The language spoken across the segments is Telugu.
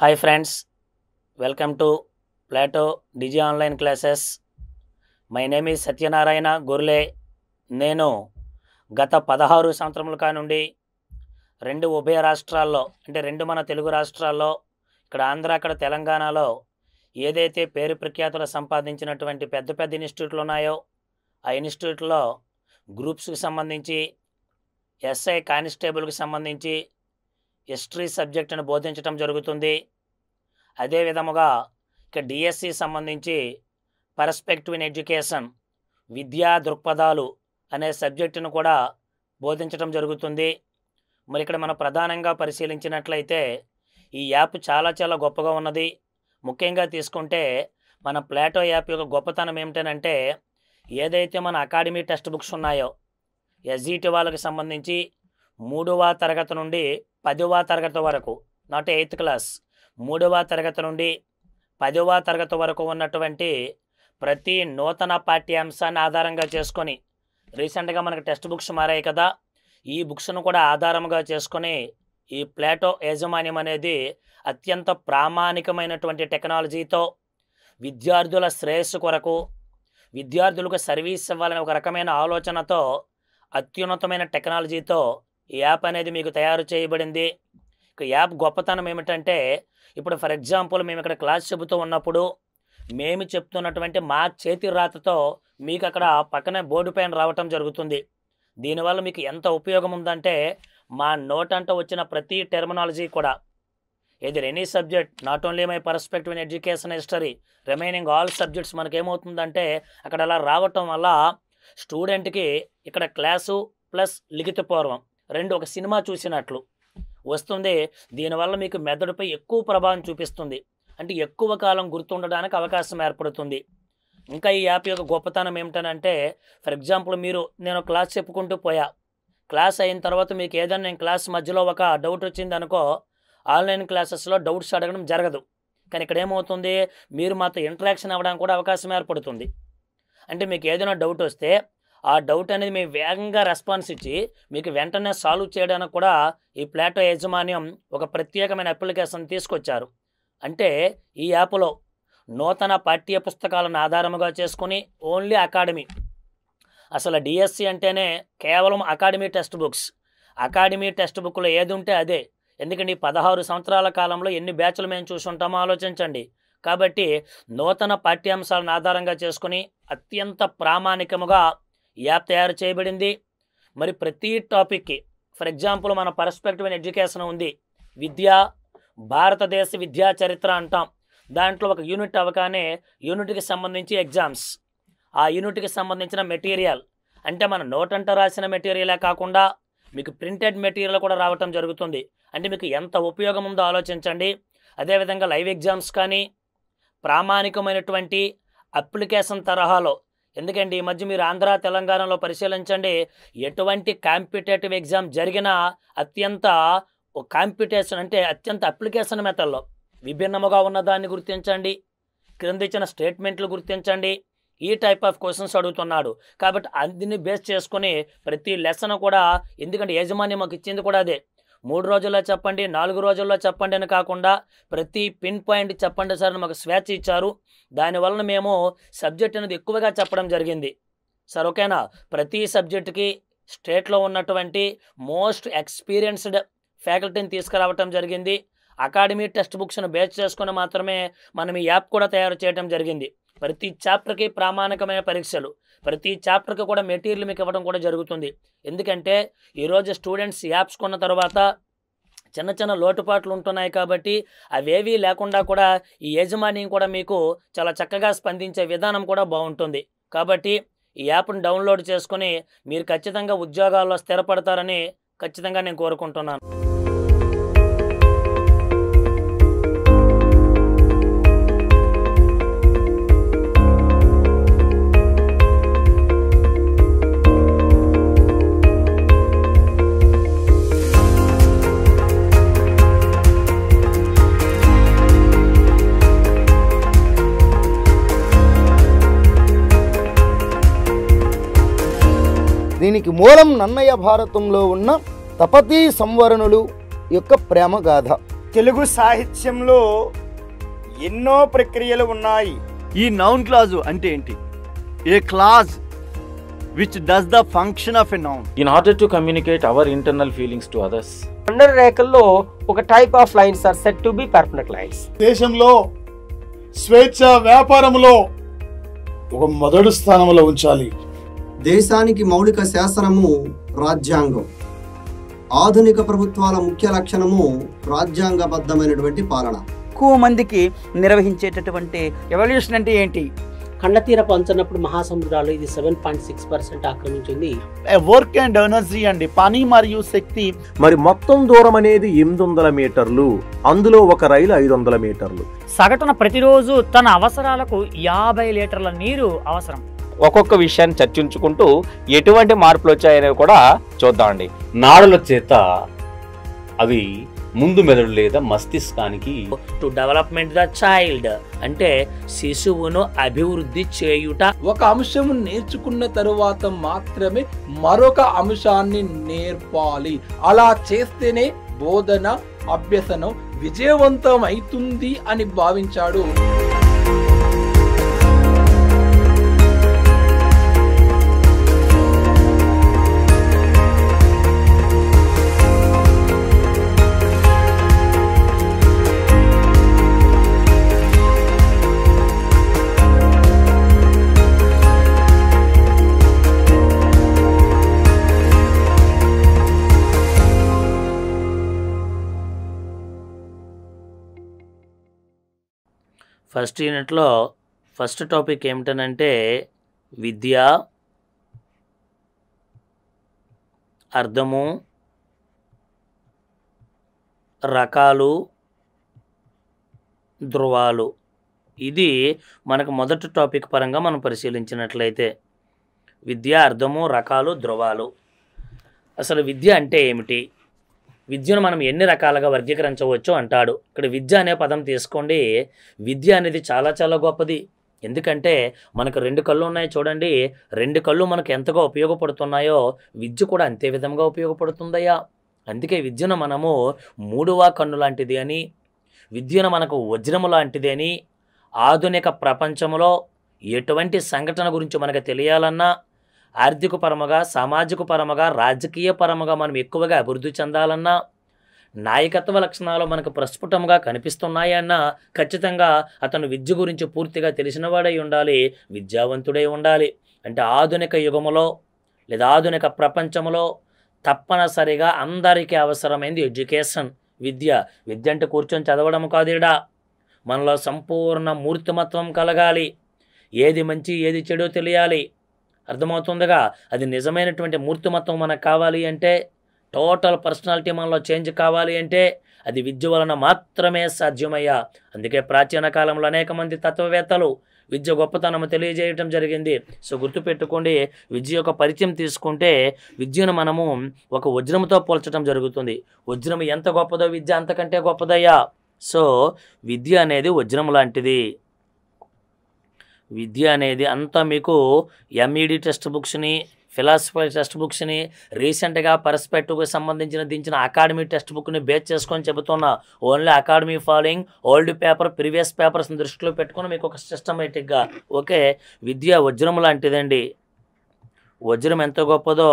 hi friends welcome to Plato digi online classes my name Satyanarayana Gorle నేను గత పదహారు సంవత్సరముల నుండి రెండు ఉభయ రాష్ట్రాల్లో అంటే రెండు మన తెలుగు రాష్ట్రాల్లో ఇక్కడ ఆంధ్ర అక్కడ తెలంగాణలో ఏదైతే పేరు ప్రఖ్యాతులు సంపాదించినటువంటి పెద్ద పెద్ద ఇన్స్టిట్యూట్లు ఉన్నాయో ఆ ఇన్స్టిట్యూట్లో గ్రూప్స్కి సంబంధించి ఎస్ఐ కానిస్టేబుల్కి సంబంధించి హిస్టరీ సబ్జెక్టును బోధించటం జరుగుతుంది అదే విధముగా ఇక డిఎస్సి సంబంధించి పర్స్పెక్టివ్ ఇన్ ఎడ్యుకేషన్ విద్యా దృక్పథాలు అనే సబ్జెక్టును కూడా బోధించటం జరుగుతుంది మరి ఇక్కడ మనం ప్రధానంగా పరిశీలించినట్లయితే ఈ యాప్ చాలా చాలా గొప్పగా ఉన్నది ముఖ్యంగా తీసుకుంటే మన ప్లాటో యాప్ యొక్క గొప్పతనం ఏమిటనంటే ఏదైతే మన అకాడమీ టెక్స్ట్ బుక్స్ ఉన్నాయో ఎస్ఈటి వాళ్ళకి సంబంధించి మూడవ తరగతి నుండి పదవ తరగతి వరకు నాట్ ఎయిత్ క్లాస్ మూడవ తరగతి నుండి పదవ తరగతి వరకు ఉన్నటువంటి ప్రతి నూతన పాఠ్యాంశాన్ని ఆధారంగా చేసుకొని రీసెంట్గా మనకు టెక్స్ట్ బుక్స్ మారాయి కదా ఈ బుక్స్ను కూడా ఆధారంగా చేసుకొని ఈ ప్లాటో యాజమాన్యం అనేది అత్యంత ప్రామాణికమైనటువంటి టెక్నాలజీతో విద్యార్థుల శ్రేయస్సు కొరకు విద్యార్థులకు సర్వీస్ ఇవ్వాలనే ఒక రకమైన ఆలోచనతో అత్యున్నతమైన టెక్నాలజీతో ఈ యాప్ అనేది మీకు తయారు చేయబడింది ఇక యాప్ గొప్పతనం ఏమిటంటే ఇప్పుడు ఫర్ ఎగ్జాంపుల్ మేము ఇక్కడ క్లాస్ చెబుతూ ఉన్నప్పుడు మేము చెప్తున్నటువంటి మా చేతి రాతతో మీకు అక్కడ పక్కనే బోర్డు పైన రావటం జరుగుతుంది దీనివల్ల మీకు ఎంత ఉపయోగం ఉందంటే మా నోట్ అంట వచ్చిన ప్రతి టెర్మినాలజీ కూడా ఇది any subject not only my perspective in education history remaining all subjects మనకేమవుతుందంటే అక్కడ అలా రావటం వల్ల స్టూడెంట్కి ఇక్కడ క్లాసు ప్లస్ లిఖిత పూర్వం రెండు ఒక సినిమా చూసినట్లు వస్తుంది దీనివల్ల మీకు మెదడుపై ఎక్కువ ప్రభావం చూపిస్తుంది అంటే ఎక్కువ కాలం గుర్తుండడానికి అవకాశం ఏర్పడుతుంది ఇంకా ఈ యాప్ యొక్క గొప్పతనం ఏమిటనంటే ఫర్ ఎగ్జాంపుల్ మీరు నేను క్లాస్ చెప్పుకుంటూ పోయా క్లాస్ అయిన తర్వాత మీకు ఏదైనా నేను క్లాస్ మధ్యలో ఒక డౌట్ వచ్చింది అనుకో ఆన్లైన్ క్లాసెస్లో డౌట్స్ అడగడం జరగదు కానీ ఇక్కడ ఏమవుతుంది మీరు మాతో ఇంటరాక్షన్ అవ్వడానికి కూడా అవకాశం ఏర్పడుతుంది అంటే మీకు ఏదైనా డౌట్ వస్తే ఆ డౌట్ అనేది మేము వేగంగా రెస్పాన్స్ ఇచ్చి మీకు వెంటనే సాల్వ్ చేయడానికి కూడా ఈ ప్లాటో యాజమాన్యం ఒక ప్రత్యేకమైన అప్లికేషన్ తీసుకొచ్చారు అంటే ఈ యాప్లో నూతన పాఠ్య పుస్తకాలను ఆధారముగా చేసుకుని ఓన్లీ అకాడమీ అసలు డిఎస్సి అంటేనే కేవలం academy text books academy text బుక్లో ఏది ఉంటే అదే ఎందుకంటే ఈ పదహారు సంవత్సరాల కాలంలో ఎన్ని బ్యాచ్లు మేము చూసుంటామో ఆలోచించండి కాబట్టి నూతన పాఠ్యాంశాలను ఆధారంగా చేసుకుని అత్యంత ప్రామాణికముగా యాప్ తయారు చేయబడింది మరి ప్రతి టాపిక్కి ఫర్ ఎగ్జాంపుల్ మన పర్స్పెక్టివ్ ఇన్ ఎడ్యుకేషన్ ఉంది విద్య భారతదేశ విద్యా చరిత్ర అంటాం దాంట్లో ఒక యూనిట్ అవగానే యూనిట్కి సంబంధించి ఎగ్జామ్స్ ఆ యూనిట్కి సంబంధించిన మెటీరియల్ అంటే మన నోటంట రాసిన మెటీరియలే కాకుండా మీకు ప్రింటెడ్ మెటీరియల్ కూడా రావటం జరుగుతుంది అంటే మీకు ఎంత ఉపయోగం ఉందో ఆలోచించండి అదేవిధంగా లైవ్ ఎగ్జామ్స్ కానీ ప్రామాణికమైనటువంటి అప్లికేషన్ తరహాలో ఎందుకంటే ఈ మధ్య మీరు ఆంధ్ర తెలంగాణలో పరిశీలించండి ఎటువంటి కాంపిటేటివ్ ఎగ్జామ్ జరిగినా అత్యంత కాంపిటేషన్ అంటే అత్యంత అప్లికేషన్ మెథడ్లో విభిన్నముగా ఉన్నదాన్ని గుర్తించండి క్రింద ఇచ్చిన స్టేట్మెంట్లు గుర్తించండి ఈ టైప్ ఆఫ్ క్వశ్చన్స్ అడుగుతున్నాడు కాబట్టి అన్ని బేస్ చేసుకుని ప్రతి లెసన్ కూడా ఎందుకంటే యజమాని మాకు ఇచ్చింది కూడా అదే మూడు రోజుల్లో చెప్పండి నాలుగు రోజుల్లో చెప్పండి అని కాకుండా ప్రతి పిన్ పాయింట్ చెప్పండి సార్ మాకు స్వేచ్ఛ ఇచ్చారు దానివలన మేము సబ్జెక్ట్ అనేది ఎక్కువగా చెప్పడం జరిగింది సార్ ఓకేనా ప్రతి సబ్జెక్టుకి స్టేట్లో ఉన్నటువంటి మోస్ట్ ఎక్స్పీరియన్స్డ్ ఫ్యాకల్టీని తీసుకురావటం జరిగింది అకాడమీ టెక్స్ట్ బుక్స్ను బేస్ చేసుకుని మాత్రమే మనం ఈ యాప్ కూడా తయారు చేయడం జరిగింది ప్రతి చాప్టర్కి ప్రామాణికమైన పరీక్షలు ప్రతి చాప్టర్కి కూడా మెటీరియల్ మీకు ఇవ్వడం కూడా జరుగుతుంది ఎందుకంటే ఈరోజు స్టూడెంట్స్ యాప్స్ కొన్న తర్వాత చిన్న చిన్న లోటుపాట్లు ఉంటున్నాయి కాబట్టి అవేవీ లేకుండా కూడా ఈ యజమాని కూడా మీకు చాలా చక్కగా స్పందించే విధానం కూడా బాగుంటుంది కాబట్టి ఈ యాప్ను డౌన్లోడ్ చేసుకుని మీరు ఖచ్చితంగా ఉద్యోగాల్లో స్థిరపడతారని ఖచ్చితంగా నేను కోరుకుంటున్నాను దీనికి మూలం నన్నయ్య భారతంలో ఉన్న తపతీ సంవరణులు యొక్క ప్రేమ గాథ తెలుగు సాహిత్యంలో ఎన్నో ప్రక్రియలు ఉన్నాయి ఈ నౌన్ క్లాజు అంటే ఏంటి a clause which does the function of a noun in order to communicate our internal feelings to others under రేఖల్లో ఒక type of lines are set to be permanent lines దేశంలో స్వేచ్ఛ వ్యాపారంలో ఒక మొదటి స్థానంలో ఉంచాలి దేశానికి మౌలిక శాసనము రాజ్యాంగం ఆధునిక ప్రభుత్వాల ముఖ్య లక్షణము రాజ్యాంగబద్ధమైనటువంటి పాలన ఎక్కువ మందికి నిర్వహించేటటువంటి ఎవల్యూషన్ అంటే ఏంటి కన్నతీర పంచనప్పుడు మహాసముద్రాలు ఇది సెవెన్ పాయింట్ సిక్స్ పర్సెంట్ ఆక్రమించింది వర్క్ అండ్ ఎనర్జీ అండి పని మరియు శక్తి మరి మొత్తం దూరం అనేది ఎనిమిది వందల మీటర్లు అందులో ఒక రైలు ఐదు వందల మీటర్లు సగటున ప్రతిరోజు తన అవసరాలకు యాభై లీటర్ల నీరు అవసరం ఒక్కొక్క విషయాన్ని చర్చించుకుంటూ ఎటువంటి మార్పులు వచ్చాయనేవి కూడా చూద్దామండి నాడుల చేత అవి ముందు మెదడు లేదా మస్తిష్కానికి టు డెవలప్మెంట్ ద చైల్డ్ అంటే శిశువును అభివృద్ధి చేయుట ఒక అంశం నేర్చుకున్న తరువాత మాత్రమే మరొక అంశాన్ని నేర్పాలి అలా చేస్తేనే బోధన అభ్యసనం విజయవంతం అవుతుంది అని భావించాడు ఫస్ట్ యూనిట్లో ఫస్ట్ టాపిక్ ఏమిటనంటే విద్య అర్థము రకాలు ధ్రువాలు ఇది మనకు మొదటి టాపిక్ పరంగా మనం పరిశీలించినట్లయితే విద్య అర్థము రకాలు ధ్రువాలు అసలు విద్య అంటే ఏమిటి విద్యను మనం ఎన్ని రకాలుగా వర్గీకరించవచ్చు అంటాడు ఇక్కడ విద్య అనే పదం తీసుకోండి విద్య అనేది చాలా చాలా గొప్పది ఎందుకంటే మనకు రెండు కళ్ళు ఉన్నాయి చూడండి రెండు కళ్ళు మనకు ఎంతగా ఉపయోగపడుతున్నాయో విద్య కూడా అంతే విధంగా ఉపయోగపడుతుందయ్యా అందుకే విద్యను మనము మూడవ కన్ను లాంటిది అని విద్యను మనకు వజ్రము లాంటిది అని ఆధునిక ప్రపంచంలో ఎటువంటి సంఘటన గురించి మనకు తెలియాలన్నా ఆర్థిక పరముగా సామాజిక పరముగా రాజకీయ పరముగా మనం ఎక్కువగా అభివృద్ధి చెందాలన్నా నాయకత్వ లక్షణాలు మనకు ప్రస్ఫుటంగా కనిపిస్తున్నాయన్నా ఖచ్చితంగా అతను విద్య గురించి పూర్తిగా తెలిసినవాడై ఉండాలి విద్యావంతుడై ఉండాలి అంటే ఆధునిక యుగములో లేదా ఆధునిక ప్రపంచంలో తప్పనిసరిగా అందరికీ అవసరమైంది ఎడ్యుకేషన్ విద్య విద్య అంటే కూర్చొని చదవడం కాదుడా మనలో సంపూర్ణ మూర్తిమత్వం కలగాలి ఏది మంచి ఏది చెడు తెలియాలి అర్థమవుతుందిగా అది నిజమైనటువంటి మూర్తిమత్వం మనకు కావాలి అంటే టోటల్ పర్సనాలిటీ మనలో చేంజ్ కావాలి అంటే అది విద్య వలన మాత్రమే సాధ్యమయ్యా అందుకే ప్రాచీన కాలంలో అనేక మంది తత్వవేత్తలు విద్య గొప్పతనం తెలియజేయటం జరిగింది సో గుర్తుపెట్టుకోండి విద్య యొక్క పరిచయం తీసుకుంటే విద్యను మనము ఒక వజ్రంతో పోల్చడం జరుగుతుంది వజ్రము ఎంత గొప్పదో విద్య అంతకంటే గొప్పదయ్యా సో విద్య అనేది వజ్రం లాంటిది విద్య అనేది అంతా మీకు ఎంఈడి టెక్స్ట్ బుక్స్ని ఫిలాసఫీ టెక్స్ట్ బుక్స్ని రీసెంట్గా పర్స్పెక్టివ్కి సంబంధించిన దించిన అకాడమీ టెక్స్ట్ బుక్ని బేస్ చేసుకొని చెబుతున్నా only academy following old paper previous పేపర్స్ని దృష్టిలో పెట్టుకుని మీకు ఒక సిస్టమేటిక్గా ఓకే విద్య వజ్రం లాంటిదండి వజ్రం ఎంత గొప్పదో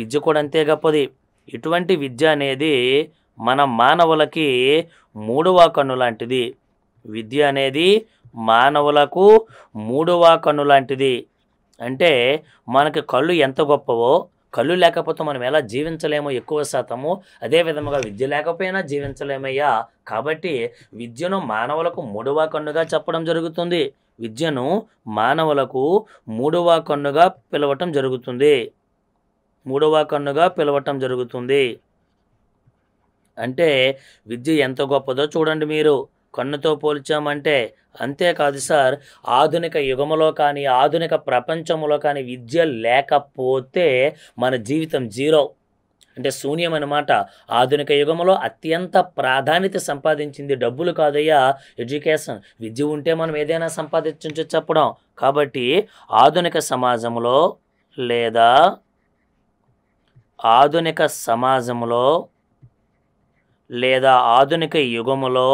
విద్య కూడా అంతే గొప్పది ఇటువంటి విద్య అనేది మన మానవులకి మూడవ కన్ను లాంటిది విద్య అనేది మానవులకు మూడవ కన్ను లాంటిది అంటే మనకి కళ్ళు ఎంత గొప్పవో కళ్ళు లేకపోతే మనం ఎలా జీవించలేమో ఎక్కువ శాతము అదే విధముగా విద్య లేకపోయినా జీవించలేమయ్యా కాబట్టి విద్యను మానవులకు మూడవ కన్నుగా చెప్పడం జరుగుతుంది విద్యను మానవులకు మూడవ కన్నుగా పిలవటం జరుగుతుంది మూడవ కన్నుగా పిలవటం జరుగుతుంది అంటే విద్య ఎంత గొప్పదో చూడండి మీరు కన్నుతో పోల్చామంటే అంతేకాదు సార్ ఆధునిక యుగములో కానీ ఆధునిక ప్రపంచంలో కానీ విద్య లేకపోతే మన జీవితం జీరో అంటే శూన్యం అనమాట ఆధునిక యుగంలో అత్యంత ప్రాధాన్యత సంపాదించింది డబ్బులు కాదయ్యా ఎడ్యుకేషన్ విద్య ఉంటే మనం ఏదైనా సంపాదించు చెప్పడం కాబట్టి ఆధునిక సమాజంలో లేదా ఆధునిక సమాజంలో లేదా ఆధునిక యుగములో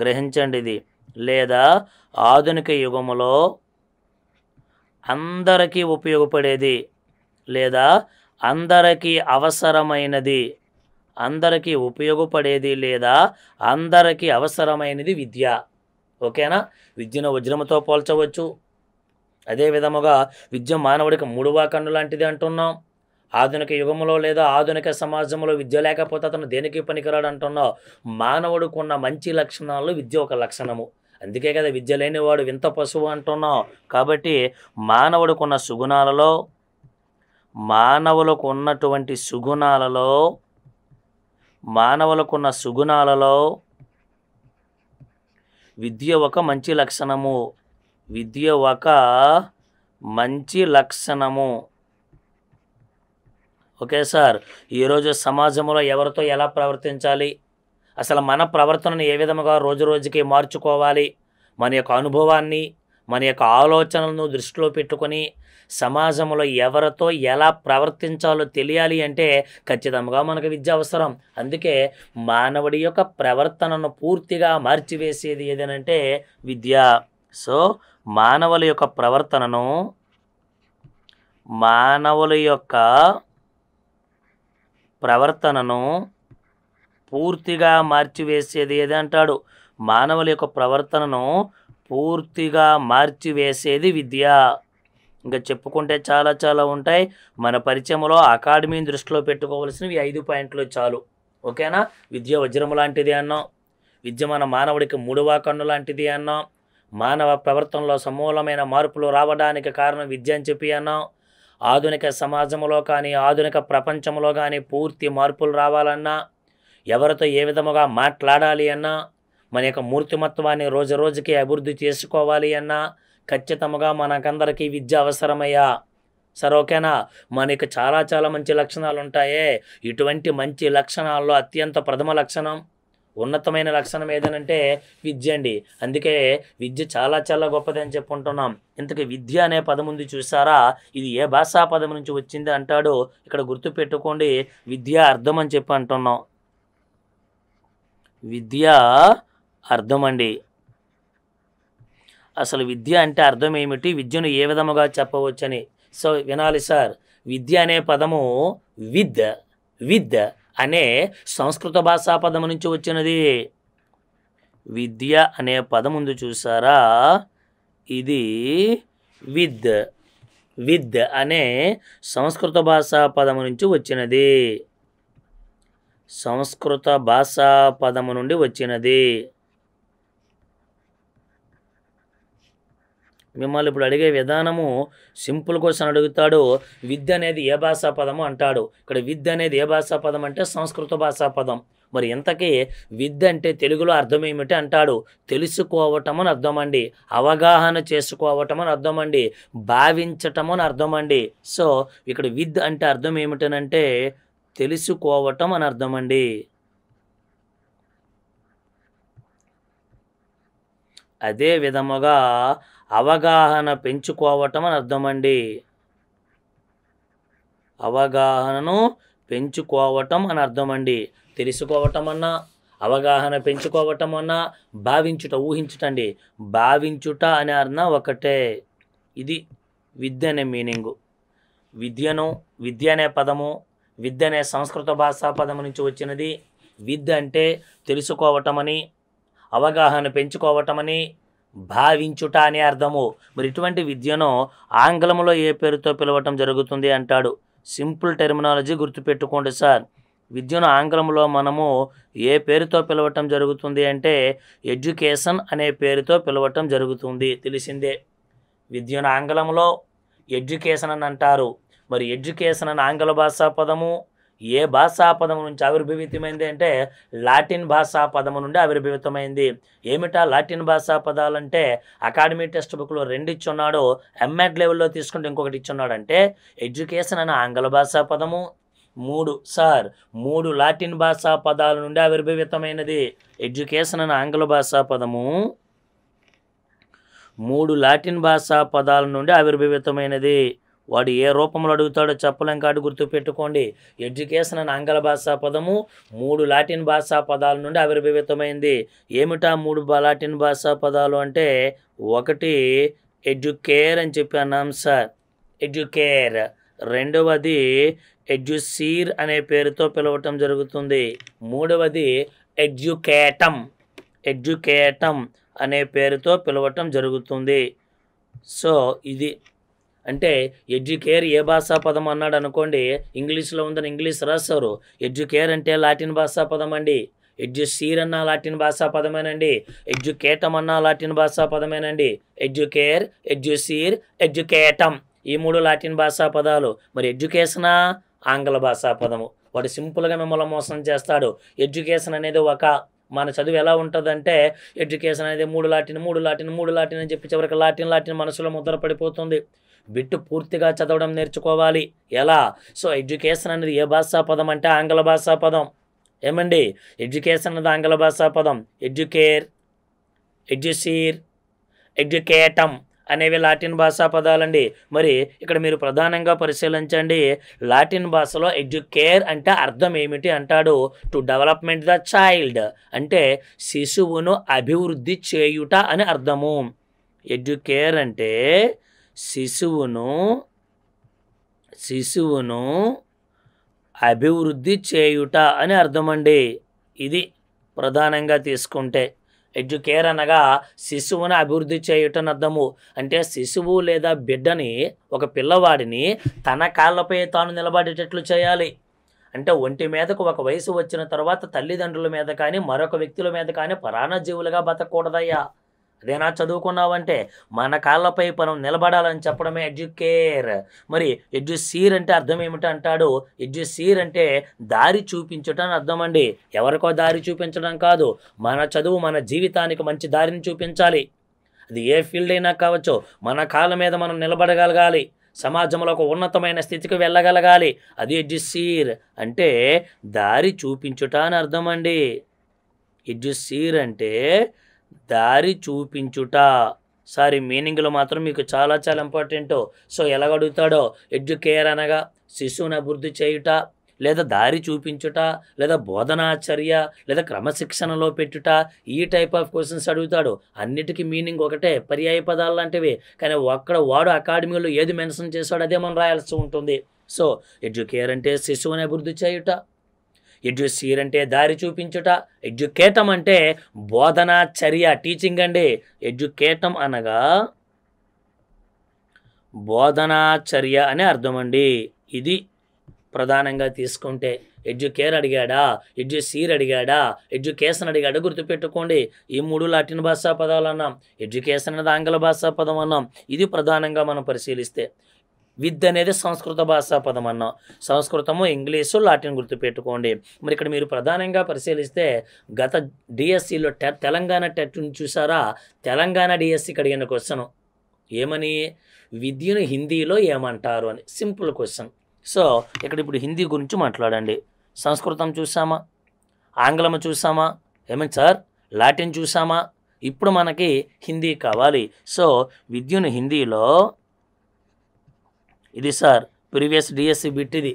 గ్రహించండి ఇది లేదా ఆధునిక యుగములో అందరికీ ఉపయోగపడేది లేదా అందరికీ అవసరమైనది అందరికీ ఉపయోగపడేది లేదా అందరికీ అవసరమైనది విద్య ఓకేనా విద్యను వజ్రముతో పోల్చవచ్చు అదే విధముగా విద్య మానవుడికి మూడువా కన్ను లాంటిది అంటున్నాం ఆధునిక యుగంలో లేదా ఆధునిక సమాజంలో విద్య లేకపోతే అతను దేనికి పనికిరాడు అంటున్నావు మానవుడుకున్న మంచి లక్షణాలు విద్య ఒక లక్షణము అందుకే కదా విద్య లేనివాడు వింత పశువు అంటున్నాం కాబట్టి మానవుడుకున్న సుగుణాలలో మానవులకు ఉన్నటువంటి సుగుణాలలో మానవులకున్న సుగుణాలలో విద్య ఒక మంచి లక్షణము విద్య ఒక మంచి లక్షణము ఓకే సార్ ఈరోజు సమాజంలో ఎవరితో ఎలా ప్రవర్తించాలి అసలు మన ప్రవర్తనను ఏ విధముగా రోజు రోజుకి మార్చుకోవాలి మన యొక్క అనుభవాన్ని మన యొక్క ఆలోచనలను దృష్టిలో పెట్టుకొని సమాజంలో ఎవరితో ఎలా ప్రవర్తించాలో తెలియాలి అంటే ఖచ్చితంగా మనకు విద్య అవసరం అందుకే మానవుడి యొక్క ప్రవర్తనను పూర్తిగా మార్చివేసేది ఏదనంటే విద్య సో మానవుల యొక్క ప్రవర్తనను మానవుల యొక్క ప్రవర్తనను పూర్తిగా మార్చివేసేది ఏది అంటాడు మానవుల యొక్క ప్రవర్తనను పూర్తిగా మార్చివేసేది విద్య ఇంకా చెప్పుకుంటే చాలా చాలా ఉంటాయి మన పరిచయంలో అకాడమీని దృష్టిలో పెట్టుకోవాల్సినవి ఐదు పాయింట్లు చాలు ఓకేనా విద్య వజ్రం లాంటిది అన్నాం విద్య మన మానవుడికి మూడవ కన్ను లాంటిది అన్నాం మానవ ప్రవర్తనలో సమూలమైన మార్పులు రావడానికి కారణం విద్య అని చెప్పి అన్నాం ఆధునిక సమాజంలో కానీ ఆధునిక ప్రపంచంలో కానీ పూర్తి మార్పులు రావాలన్నా ఎవరితో ఏ విధముగా మాట్లాడాలి అన్నా మన యొక్క మూర్తిమత్వాన్ని రోజు రోజుకి అభివృద్ధి చేసుకోవాలి అన్నా ఖచ్చితంగా మనకందరికీ విద్య అవసరమయ్యా సరే ఓకేనా మనకి చాలా చాలా మంచి లక్షణాలు ఉంటాయే ఇటువంటి మంచి లక్షణాల్లో అత్యంత ప్రథమ లక్షణం ఉన్నతమైన లక్షణం ఏదనంటే విద్య అండి అందుకే విద్య చాలా చాలా గొప్పది అని చెప్పుకుంటున్నాం ఇంతకీ విద్య అనే పదం ఉంది చూసారా ఇది ఏ భాషా పదం నుంచి వచ్చింది అంటాడు ఇక్కడ గుర్తు పెట్టుకోండి విద్య అర్థం అని చెప్పి అంటున్నాం విద్య అర్థం అండి అసలు విద్య అంటే అర్థం ఏమిటి విద్యను ఏ విధముగా చెప్పవచ్చని సో వినాలి సార్ విద్య అనే పదము విద్య విద్య అనే సంస్కృత భాషా పదం నుంచి వచ్చినది విద్య అనే పదం ఉంది చూసారా ఇది విద్ విద్ అనే సంస్కృత భాషా పదము నుంచి వచ్చినది సంస్కృత భాషా పదము నుండి వచ్చినది మిమ్మల్ని ఇప్పుడు అడిగే విధానము సింపుల్ క్వశ్చన్ అడుగుతాడు విద్య అనేది ఏ భాషా పదము అంటాడు ఇక్కడ విద్య అనేది ఏ భాషా పదం అంటే సంస్కృత భాషా పదం మరి ఇంతకీ విద్య అంటే తెలుగులో అర్థం ఏమిటి అంటాడు తెలుసుకోవటం అని అర్థమండి అవగాహన చేసుకోవటం అని అర్థమండి భావించటం అని అర్థమండి సో ఇక్కడ విద్య అంటే అర్థం ఏమిటనంటే తెలుసుకోవటం అని అర్థమండి అదే విధముగా అవగాహన పెంచుకోవటం అని అర్థమండి అవగాహనను పెంచుకోవటం అని అర్థమండి తెలుసుకోవటం అన్నా అవగాహన పెంచుకోవటం అన్నా భావించుట ఊహించుటండి భావించుట అనే అర్థం ఒకటే ఇది విద్య అనే మీనింగు విద్యను విద్య అనే పదము విద్య అనే సంస్కృత భాషా పదము నుంచి వచ్చినది విద్య అంటే తెలుసుకోవటమని అవగాహన పెంచుకోవటమని భావించుట అనే అర్థము మరి ఇటువంటి విద్యను ఆంగ్లంలో ఏ పేరుతో పిలవటం జరుగుతుంది అంటాడు సింపుల్ టెర్మినాలజీ గుర్తుపెట్టుకోండి సార్ విద్యను ఆంగ్లంలో మనము ఏ పేరుతో పిలవటం జరుగుతుంది అంటే ఎడ్యుకేషన్ అనే పేరుతో పిలవటం జరుగుతుంది తెలిసిందే విద్యను ఆంగ్లంలో ఎడ్యుకేషన్ అని అంటారు మరి ఎడ్యుకేషన్ అని ఆంగ్ల భాషా పదము ఏ భాషా పదము నుంచి ఆవిర్భవితమైంది అంటే లాటిన్ భాషా పదము నుండి ఆవిర్భవితమైంది ఏమిటా లాటిన్ భాషా పదాలంటే అకాడమీ టెక్స్ట్ బుక్లో రెండు ఇచ్చున్నాడు ఎంఎడ్ లెవెల్లో తీసుకుంటే ఇంకొకటి ఇచ్చున్నాడు అంటే ఎడ్యుకేషన్ అనే ఆంగ్ల భాషా పదము మూడు సార్ మూడు లాటిన్ భాషా పదాల నుండి ఆవిర్భవితమైనది ఎడ్యుకేషన్ అనే ఆంగ్ల భాషా పదము మూడు లాటిన్ భాషా పదాల నుండి ఆవిర్భవితమైనది వాడు ఏ రూపంలో అడుగుతాడో చెప్పలేం కాదు గుర్తుపెట్టుకోండి ఎడ్యుకేషన్ అనే ఆంగ్ల భాషా పదము మూడు లాటిన్ భాషా పదాల నుండి ఆవిర్భవితమైంది ఏమిటా మూడు లాటిన్ భాషా పదాలు అంటే ఒకటి ఎడ్యుకేర్ అని చెప్పి అన్నాం సార్ ఎడ్యుకేర్ రెండవది ఎడ్యుసీర్ అనే పేరుతో పిలవటం జరుగుతుంది మూడవది ఎడ్యుకేటం ఎడ్యుకేటం అనే పేరుతో పిలవటం జరుగుతుంది సో ఇది అంటే ఎడ్యుకేర్ ఏ భాషా పదం అన్నాడు అనుకోండి ఇంగ్లీష్లో ఉందని ఇంగ్లీష్ రాస్తారు ఎడ్యుకేర్ అంటే లాటిన్ భాషా పదం అండి ఎడ్యుసీర్ అన్న లాటిన్ భాషా పదమేనండి ఎడ్యుకేటం అన్న లాటిన్ భాషా పదమేనండి ఎడ్యుకేర్ ఎడ్యుసీర్ ఎడ్యుకేటం ఈ మూడు లాటిన్ భాషా పదాలు మరి ఎడ్యుకేషనా ఆంగ్ల భాషా పదము వాడు సింపుల్గా మిమ్మల్ని మోసం చేస్తాడు ఎడ్యుకేషన్ అనేది ఒక మన చదువు ఎలా ఉంటుందంటే ఎడ్యుకేషన్ అనేది మూడు లాటిన్ మూడు లాటిన్ మూడు లాటిన్ అని చెప్పి చివరికి లాటిన్ లాటిన్ మనసులో ముద్ర పడిపోతుంది బిట్టు పూర్తిగా చదవడం నేర్చుకోవాలి ఎలా సో ఎడ్యుకేషన్ అనేది ఏ భాషా పదం అంటే ఆంగ్ల భాషా పదం ఏమండి ఎడ్యుకేషన్ అనేది ఆంగ్ల భాషా పదం ఎడ్యుకేర్ ఎడ్యుసీర్ ఎడ్యుకేటం అనేవి లాటిన్ భాషా పదాలండి మరి ఇక్కడ మీరు ప్రధానంగా పరిశీలించండి లాటిన్ భాషలో ఎడ్యుకేర్ అంటే అర్థం ఏమిటి అంటాడు టు డెవలప్మెంట్ ద చైల్డ్ అంటే శిశువును అభివృద్ధి చేయుట అని అర్థము ఎడ్యుకేర్ అంటే శిశువును శిశువును అభివృద్ధి చేయుట అని అర్థమండి ఇది ప్రధానంగా తీసుకుంటే ఎడ్యుకేర్ అనగా శిశువును అభివృద్ధి చేయటం అర్థము అంటే శిశువు లేదా బిడ్డని ఒక పిల్లవాడిని తన కాళ్ళపై తాను నిలబడేటట్లు చేయాలి అంటే ఒంటి మీదకు ఒక వయసు వచ్చిన తర్వాత తల్లిదండ్రుల మీద కానీ మరొక వ్యక్తుల మీద కానీ ప్రాణజీవులుగా బతకూడదయ్యా అదేనా చదువుకున్నావంటే మన కాళ్ళపై మనం నిలబడాలని చెప్పడమే ఎడ్యుకేర్ మరి ఎడ్యుసీర్ అంటే అర్థం ఏమిటి అంటాడు ఎడ్యుసీర్ అంటే దారి చూపించటం అర్థం అండి ఎవరికో దారి చూపించడం కాదు మన చదువు మన జీవితానికి మంచి దారిని చూపించాలి అది ఏ ఫీల్డ్ అయినా కావచ్చు మన కాళ్ళ మీద మనం నిలబడగలగాలి సమాజంలో ఒక ఉన్నతమైన స్థితికి వెళ్ళగలగాలి అది ఎడ్యుసీర్ అంటే దారి చూపించుట అని అర్థమండి ఎడ్యుసీర్ అంటే దారి చూపించుట సారీ మీనింగ్లో మాత్రం మీకు చాలా చాలా ఇంపార్టెంట్ సో ఎలాగడుగుతాడో ఎడ్యుకేర్ అనగా శిశువుని అభివృద్ధి చేయుట లేదా దారి చూపించుట లేదా బోధనాచర్య లేదా క్రమశిక్షణలో పెట్టుట ఈ టైప్ ఆఫ్ క్వశ్చన్స్ అడుగుతాడు అన్నిటికీ మీనింగ్ ఒకటే పర్యాయ పదాలు లాంటివి కానీ ఒక్కడ వాడు అకాడమీలో ఏది మెన్షన్ చేశాడో అదే మనం రాయాల్సి ఉంటుంది సో ఎడ్యుకేర్ అంటే శిశువుని అభివృద్ధి చేయుట ఎడ్యుసీర్ అంటే దారి చూపించుట ఎడ్యుకేటం అంటే బోధన చర్య టీచింగ్ అండి ఎడ్యుకేటం అనగా బోధనా చర్య అనే అర్థం అండి ఇది ప్రధానంగా తీసుకుంటే ఎడ్యుకేర్ అడిగాడా ఎడ్యుసీర్ అడిగాడా ఎడ్యుకేషన్ అడిగాడా గుర్తుపెట్టుకోండి ఈ మూడు లాటిన్ భాషా పదాలు అన్నాం ఎడ్యుకేషన్ అనేది ఆంగ్ల భాషా పదం అన్నాం ఇది ప్రధానంగా మనం పరిశీలిస్తే విద్ అనేది సంస్కృత భాషా పదం అన్నాం సంస్కృతము ఇంగ్లీషు లాటిన్ గుర్తుపెట్టుకోండి మరి ఇక్కడ మీరు ప్రధానంగా పరిశీలిస్తే గత డిఎస్సిలో e తెలంగాణ టెట్ చూసారా తెలంగాణ డిఎస్సి e అడిగిన క్వశ్చన్ ఏమని విద్యను హిందీలో ఏమంటారు అని సింపుల్ క్వశ్చన్ సో ఇక్కడ ఇప్పుడు హిందీ గురించి మాట్లాడండి సంస్కృతం చూసామా ఆంగ్లము చూసామా ఏమని సార్ లాటిన్ చూసామా ఇప్పుడు మనకి హిందీ కావాలి సో విద్యను హిందీలో ఇది సార్ ప్రీవియస్ డిఎస్సి e బిట్టిది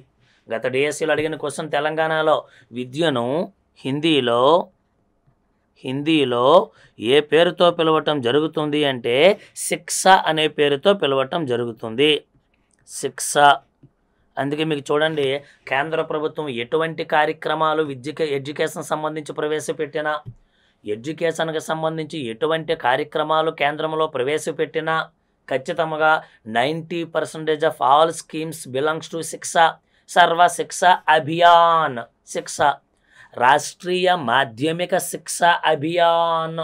గత డిఎస్సిలో e అడిగిన క్వశ్చన్ తెలంగాణలో విద్యను హిందీలో హిందీలో ఏ పేరుతో పిలవటం జరుగుతుంది అంటే శిక్ష అనే పేరుతో పిలవటం జరుగుతుంది శిక్ష అందుకే మీకు చూడండి కేంద్ర ప్రభుత్వం ఎటువంటి కార్యక్రమాలు విద్యకే ఎడ్యుకేషన్ సంబంధించి ప్రవేశపెట్టినా ఎడ్యుకేషన్కి సంబంధించి ఎటువంటి కార్యక్రమాలు కేంద్రంలో ప్రవేశపెట్టినా ఖచ్చితంగా ninety percentage of all schemes belongs to Shiksha Sarva శిక్ష అభియాన్ శిక్ష రాష్ట్రీయ మాధ్యమిక శిక్ష అభియాన్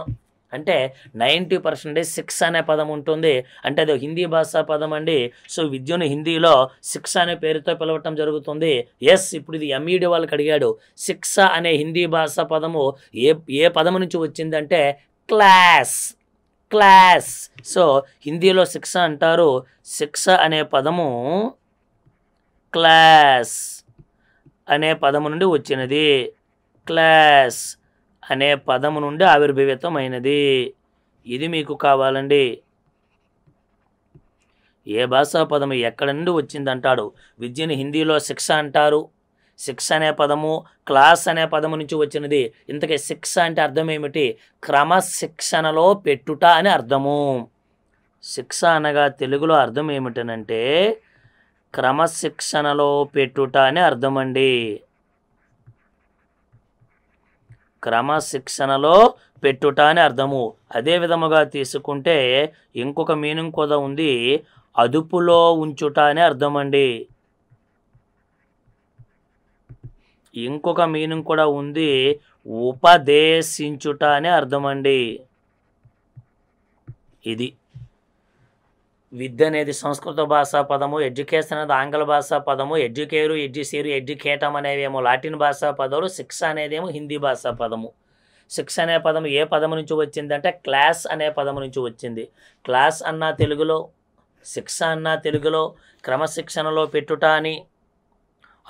అంటే నైంటీ పర్సెంటేజ్ సిక్స్ అనే పదం ఉంటుంది అంటే అది హిందీ భాషా పదం అండి సో విద్యను హిందీలో శిక్ష అనే పేరుతో పిలవటం జరుగుతుంది ఎస్ ఇప్పుడు ఇది ఎంఈడి e వాళ్ళకి అడిగాడు శిక్ష అనే హిందీ భాషా పదము ఏ ఏ పదము నుంచి వచ్చిందంటే క్లాస్ క్లాస్ సో హిందీలో శిక్ష అంటారు శిక్ష అనే పదము క్లాస్ అనే పదము నుండి వచ్చినది క్లాస్ అనే పదము నుండి ఆవిర్భవితమైనది ఇది మీకు కావాలండి ఏ భాషా పదము ఎక్కడి నుండి వచ్చిందంటాడు విద్యను హిందీలో శిక్ష అంటారు శిక్ష అనే పదము క్లాస్ అనే పదము నుంచి వచ్చినది ఇంతకీ శిక్ష అంటే అర్థం ఏమిటి క్రమశిక్షణలో పెట్టుట అని అర్థము శిక్ష అనగా తెలుగులో అర్థం ఏమిటనంటే క్రమశిక్షణలో పెట్టుట అని అర్థం అండి క్రమశిక్షణలో పెట్టుట అని అర్థము అదే విధముగా తీసుకుంటే ఇంకొక మీనింగ్ కూడా ఉంది అదుపులో ఉంచుట అని అర్థం అండి ఇంకొక మీనింగ్ కూడా ఉంది ఉపదేశించుట అనే అర్థమండి ఇది విద్య అనేది సంస్కృత భాషా పదము ఎడ్యుకేషన్ అనేది ఆంగ్ల భాషా పదము ఎడ్యుకేరు ఎడ్యుసేరు ఎడ్యుకేటం అనేవేమో లాటిన్ భాషా పదాలు శిక్ష అనేదేమో హిందీ భాషా పదము శిక్ష అనే పదం ఏ పదము నుంచి వచ్చిందంటే క్లాస్ అనే పదము నుంచి వచ్చింది క్లాస్ అన్న తెలుగులో శిక్ష అన్న తెలుగులో క్రమశిక్షణలో పెట్టుట అని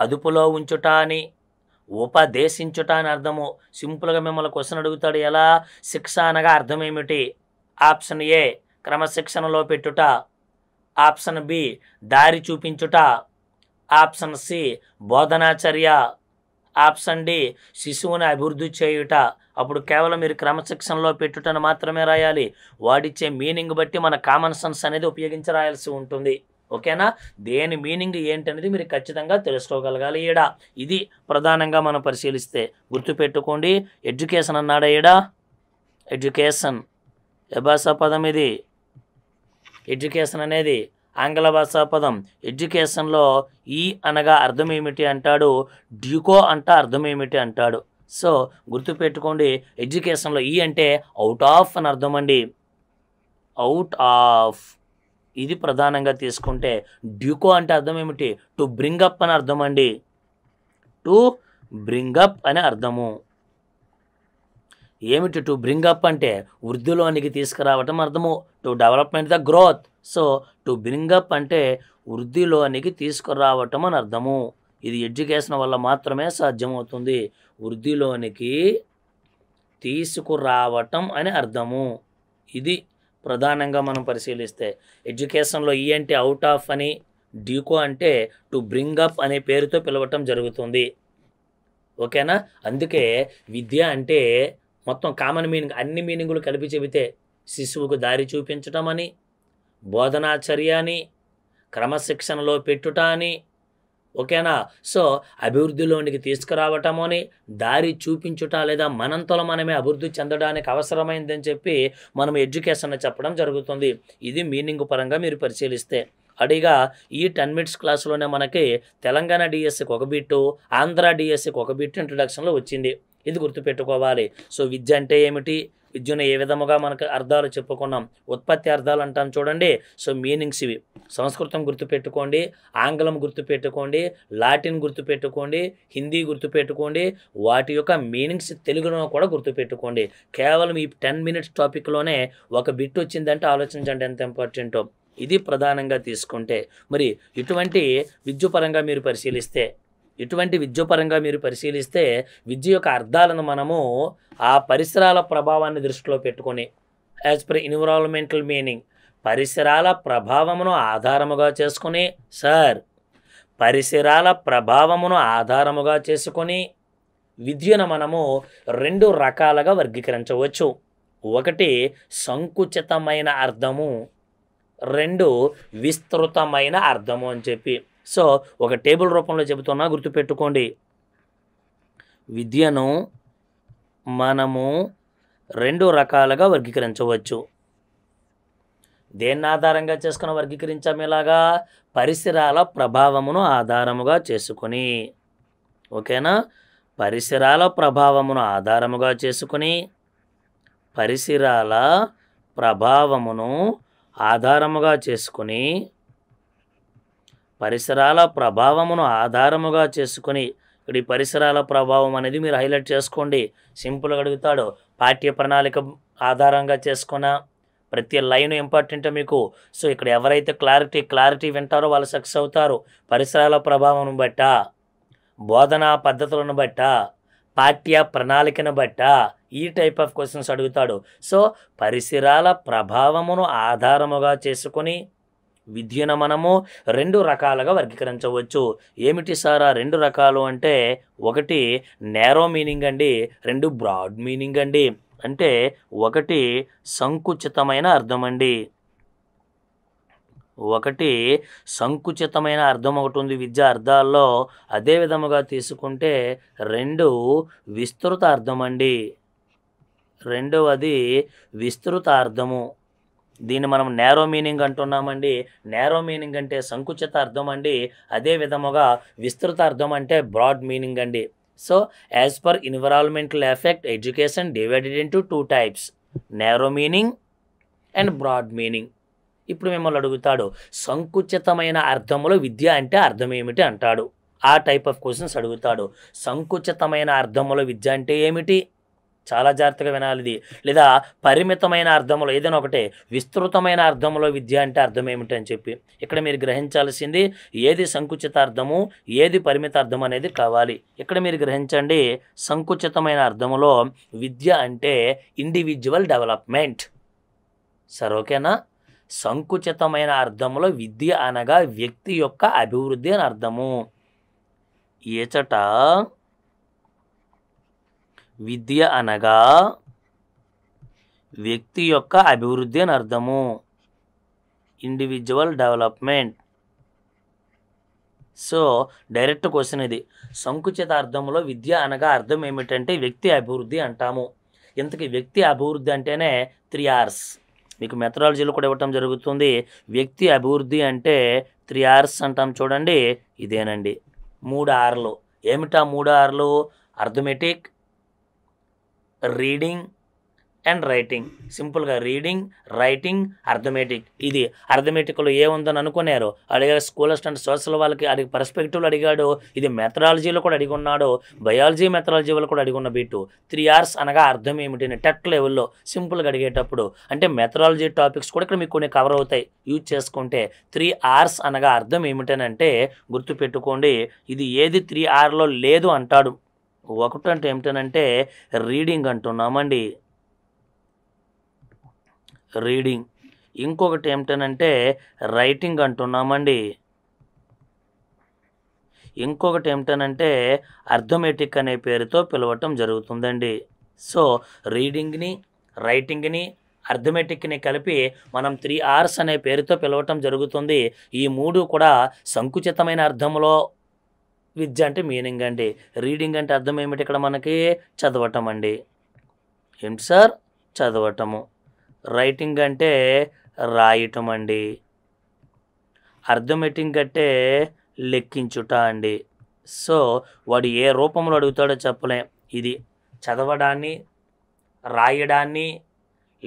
అదుపులో ఉంచుట అని ఉపదేశించుట అని అర్థము సింపుల్గా మిమ్మల్ని క్వశ్చన్ అడుగుతాడు ఎలా శిక్ష అనగా అర్థం ఏమిటి ఆప్షన్ ఏ క్రమశిక్షణలో పెట్టుట ఆప్షన్ బి దారి చూపించుట ఆప్షన్ సి బోధనాచర్య ఆప్షన్ డి శిశువుని అభివృద్ధి చేయుట అప్పుడు కేవలం మీరు క్రమశిక్షణలో పెట్టుటను మాత్రమే రాయాలి వాడిచ్చే మీనింగ్ బట్టి మన కామన్ సెన్స్ అనేది ఉపయోగించి రాయాల్సి ఉంటుంది ఓకేనా దేని మీనింగ్ ఏంటనేది మీరు ఖచ్చితంగా తెలుసుకోగలగాలి ఈడ ఇది ప్రధానంగా మనం పరిశీలిస్తే గుర్తుపెట్టుకోండి ఎడ్యుకేషన్ అన్నాడా ఈడ ఎడ్యుకేషన్ భాషా పదం ఇది ఎడ్యుకేషన్ అనేది ఆంగ్ల భాషా పదం ఎడ్యుకేషన్లో ఈ అనగా అర్థం ఏమిటి అంటాడు డ్యూకో అంట అర్థం ఏమిటి అంటాడు సో గుర్తుపెట్టుకోండి ఎడ్యుకేషన్లో ఈ అంటే అవుట్ ఆఫ్ అని అర్థం అండి అవుట్ ఆఫ్ ఇది ప్రధానంగా తీసుకుంటే డ్యూకో అంటే అర్థం ఏమిటి టు బ్రింగ్ అప్ అని అర్థం అండి టు బ్రింగ్ అప్ అని అర్థము ఏమిటి టు బ్రింగ్ అప్ అంటే వృద్ధిలోనికి తీసుకురావటం అర్థము to development the growth so to bring up అంటే వృద్ధిలోనికి తీసుకురావటం అని అర్థము ఇది ఎడ్యుకేషన్ వల్ల మాత్రమే సాధ్యమవుతుంది వృద్ధిలోనికి తీసుకురావటం అని అర్థము ఇది ప్రధానంగా మనం పరిశీలిస్తే ఎడ్యుకేషన్లో ఈ e అంటే అవుట్ ఆఫ్ అని డీకో అంటే టు బ్రింగ్ అప్ అనే పేరుతో పిలవటం జరుగుతుంది ఓకేనా అందుకే విద్య అంటే మొత్తం కామన్ మీనింగ్ అన్ని మీనింగులు కలిపి చెబితే శిశువుకు దారి చూపించటం అని బోధనాచర్య అని క్రమశిక్షణలో పెట్టుట అని ఓకేనా సో అభివృద్ధిలోనికి తీసుకురావటమని దారి చూపించుట లేదా మనంతలో మనమే అభివృద్ధి చెందడానికి అవసరమైందని చెప్పి మనం ఎడ్యుకేషన్ చెప్పడం జరుగుతుంది ఇది మీనింగ్ పరంగా మీరు పరిశీలిస్తే అడిగా ఈ టెన్ మినిట్స్ క్లాసులోనే మనకి తెలంగాణ డిఎస్సికి ఒక బిట్టు ఆంధ్ర డిఎస్సికి ఒక బిట్టు ఇంట్రడక్షన్లో వచ్చింది ఇది గుర్తుపెట్టుకోవాలి సో విద్య అంటే ఏమిటి విద్యను ఏ విధముగా మనకు అర్థాలు చెప్పుకున్నాం ఉత్పత్తి అర్థాలు అంటాం చూడండి సో మీనింగ్స్ ఇవి సంస్కృతం గుర్తుపెట్టుకోండి ఆంగ్లం గుర్తుపెట్టుకోండి లాటిన్ గుర్తుపెట్టుకోండి హిందీ గుర్తుపెట్టుకోండి వాటి యొక్క మీనింగ్స్ తెలుగులో కూడా గుర్తుపెట్టుకోండి కేవలం ఈ టెన్ మినిట్స్ టాపిక్లోనే ఒక బిట్ వచ్చిందంటే ఆలోచించండి ఎంత ఇంపార్టెంటో ఇది ప్రధానంగా తీసుకుంటే మరి ఇటువంటి విద్యుపరంగా మీరు పరిశీలిస్తే ఇటువంటి విద్యపరంగా మీరు పరిశీలిస్తే విద్య యొక్క అర్థాలను మనము ఆ పరిసరాల ప్రభావాన్ని దృష్టిలో పెట్టుకొని యాజ్ పర్ ఎన్విరాన్మెంటల్ మీనింగ్ పరిసరాల ప్రభావమును ఆధారముగా చేసుకొని సార్ పరిసరాల ప్రభావమును ఆధారముగా చేసుకొని విద్యను మనము రెండు రకాలుగా వర్గీకరించవచ్చు ఒకటి సంకుచితమైన అర్థము రెండు విస్తృతమైన అర్థము అని చెప్పి సో ఒక టేబుల్ రూపంలో చెబుతున్నా గుర్తుపెట్టుకోండి విద్యను మనము రెండు రకాలుగా వర్గీకరించవచ్చు దేన్ని ఆధారంగా చేసుకుని వర్గీకరించాము ఇలాగా పరిసరాల ప్రభావమును ఆధారముగా చేసుకొని ఓకేనా పరిసరాల ప్రభావమును ఆధారముగా చేసుకొని పరిసరాల ప్రభావమును ఆధారముగా చేసుకొని పరిసరాల ప్రభావమును ఆధారముగా చేసుకుని ఇక్కడ ఈ పరిసరాల ప్రభావం అనేది మీరు హైలైట్ చేసుకోండి సింపుల్గా అడుగుతాడు పాఠ్య ప్రణాళిక ఆధారంగా చేసుకున్న ప్రతి లైన్ ఇంపార్టెంట్ మీకు సో ఇక్కడ ఎవరైతే క్లారిటీ క్లారిటీ వింటారో వాళ్ళు సక్సెస్ అవుతారు పరిసరాల ప్రభావం బట్ట బోధనా పద్ధతులను బట్ట పాఠ్య ప్రణాళికను బట్ట ఈ టైప్ ఆఫ్ క్వశ్చన్స్ అడుగుతాడు సో పరిసరాల ప్రభావమును ఆధారముగా చేసుకొని విద్యను మనము రెండు రకాలుగా వర్గీకరించవచ్చు ఏమిటి సారా రెండు రకాలు అంటే ఒకటి నేరో మీనింగ్ అండి రెండు బ్రాడ్ మీనింగ్ అండి అంటే ఒకటి సంకుచితమైన అర్థం అండి ఒకటి సంకుచితమైన అర్థం ఒకటి ఉంది విద్య అర్థాల్లో అదే విధముగా తీసుకుంటే రెండు విస్తృత అర్థం అండి రెండవది విస్తృత అర్థము దీన్ని మనం నేరో మీనింగ్ అంటున్నామండి నేరో మీనింగ్ అంటే సంకుచిత అర్థం అండి అదే విధముగా విస్తృత అర్థం అంటే బ్రాడ్ మీనింగ్ అండి so as per environmental effect education divided into two types narrow meaning and broad meaning ఇప్పుడు మిమ్మల్ని అడుగుతాడు సంకుచితమైన అర్థములో విద్య అంటే అర్థం ఏమిటి అంటాడు ఆ టైప్ ఆఫ్ క్వశ్చన్స్ అడుగుతాడు సంకుచితమైన అర్థములో విద్య అంటే ఏమిటి చాలా జాగ్రత్తగా వినాలి ఇది లేదా పరిమితమైన అర్థంలో ఏదైనా ఒకటే విస్తృతమైన అర్థంలో విద్య అంటే అర్థం ఏమిటని చెప్పి ఇక్కడ మీరు గ్రహించాల్సింది ఏది సంకుచిత అర్థము ఏది పరిమిత అర్థం అనేది కావాలి ఇక్కడ మీరు గ్రహించండి సంకుచితమైన అర్థములో విద్య అంటే ఇండివిజువల్ డెవలప్మెంట్ సార్ ఓకేనా సంకుచితమైన అర్థంలో విద్య అనగా వ్యక్తి యొక్క అభివృద్ధి అని అర్థము ఏచట విద్య అనగా వ్యక్తి యొక్క అభివృద్ధి అని అర్థము individual development so direct question ఇది సంకుచిత అర్థంలో విద్య అనగా అర్థం ఏమిటంటే వ్యక్తి అభివృద్ధి అంటాము ఇంతకీ వ్యక్తి అభివృద్ధి అంటేనే త్రీ ఆర్స్ మీకు మెథడాలజీలో కూడా ఇవ్వటం జరుగుతుంది వ్యక్తి అభివృద్ధి అంటే త్రీ ఆర్స్ అంటాం చూడండి ఇదేనండి మూడు ఆర్లు ఏమిటా మూడు ఆర్లు అర్థమెటిక్ రీడింగ్ అండ్ రైటింగ్ సింపుల్గా రీడింగ్ రైటింగ్ అర్థమెటిక్ ఇది అర్థమెటిక్లో ఏముందని అనుకున్నారు అడిగారు స్కూల్ అండ్ సోషల్ వాళ్ళకి అడిగి పర్స్పెక్టివ్లు అడిగాడు ఇది మెథడాలజీలో కూడా అడిగి ఉన్నాడు బయాలజీ మెథడాలజీ వల్ల కూడా అడిగి ఉన్న బీటు త్రీ అవర్స్ అనగా అర్థం ఏమిటి టెట్ లెవెల్లో సింపుల్గా అడిగేటప్పుడు అంటే మెథడాలజీ టాపిక్స్ కూడా ఇక్కడ మీకు కొన్ని కవర్ అవుతాయి యూజ్ చేసుకుంటే త్రీ అవర్స్ అనగా అర్థం ఏమిటనంటే గుర్తుపెట్టుకోండి ఇది ఏది త్రీ అవర్లో లేదు అంటాడు ఒకటంటే ఏమిటనంటే రీడింగ్ అంటున్నామండి రీడింగ్ ఇంకొకటి ఏమిటనంటే రైటింగ్ అంటున్నామండి ఇంకొకటి ఏమిటనంటే అర్థమెటిక్ అనే పేరుతో పిలవటం జరుగుతుందండి సో రీడింగ్ని రైటింగ్ని అర్థమెటిక్ని కలిపి మనం త్రీ ఆర్స్ అనే పేరుతో పిలవటం జరుగుతుంది ఈ మూడు కూడా సంకుచితమైన అర్థంలో విద్య అంటే మీనింగ్ అండి రీడింగ్ అంటే అర్థం ఏమిటి ఇక్కడ మనకి చదవటం అండి ఏంటి సార్ చదవటము రైటింగ్ అంటే రాయటం అండి అర్థమెటింగ్ అంటే లెక్కించుట అండి సో వాడు ఏ రూపంలో అడుగుతాడో చెప్పలేం ఇది చదవడాన్ని రాయడాన్ని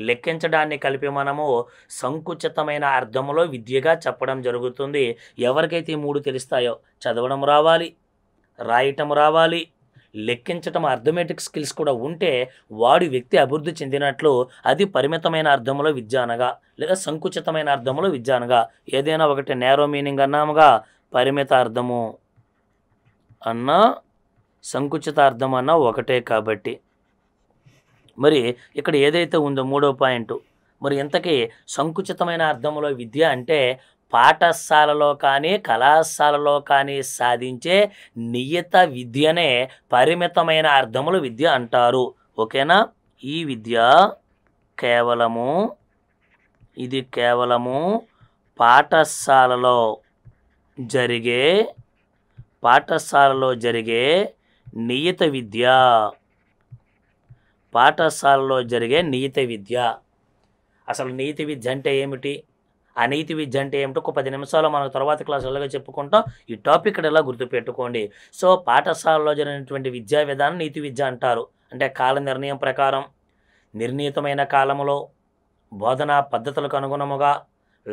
లెక్కించడాన్ని కలిపి మనము సంకుచితమైన అర్థంలో విద్యగా చెప్పడం జరుగుతుంది ఎవరికైతే ఈ మూడు తెలుస్తాయో చదవడం రావాలి రాయటం రావాలి లెక్కించటం అర్థమెటిక్ స్కిల్స్ కూడా ఉంటే వాడి వ్యక్తి అభివృద్ధి చెందినట్లు అది పరిమితమైన అర్థంలో విద్య అనగా లేదా సంకుచితమైన అర్థంలో విద్య అనగా ఏదైనా ఒకటి నేరో మీనింగ్ అన్నాముగా పరిమిత అర్థము అన్న సంకుచిత అర్థం అన్న ఒకటే కాబట్టి మరి ఇక్కడ ఏదైతే ఉందో మూడో పాయింట్ మరి ఇంతకీ సంకుచితమైన అర్థంలో విద్య అంటే పాఠశాలలో కానీ కళాశాలలో కానీ సాధించే నియత విద్యనే పరిమితమైన అర్థములు విద్య అంటారు ఓకేనా ఈ విద్య కేవలము ఇది కేవలము పాఠశాలలో జరిగే పాఠశాలలో జరిగే నియత విద్య పాఠశాలలో జరిగే నీతి విద్య అసలు నీతి విద్య అంటే ఏమిటి అనీతి విద్య అంటే ఏమిటో ఒక పది నిమిషాలు మనం తర్వాత క్లాసులుగా చెప్పుకుంటాం ఈ టాపిక్ ఇక్కడ ఇలా గుర్తుపెట్టుకోండి సో పాఠశాలలో జరిగినటువంటి విద్యా విధానం నీతి విద్య అంటారు అంటే కాల నిర్ణయం ప్రకారం నిర్ణీతమైన కాలంలో బోధనా పద్ధతులకు అనుగుణముగా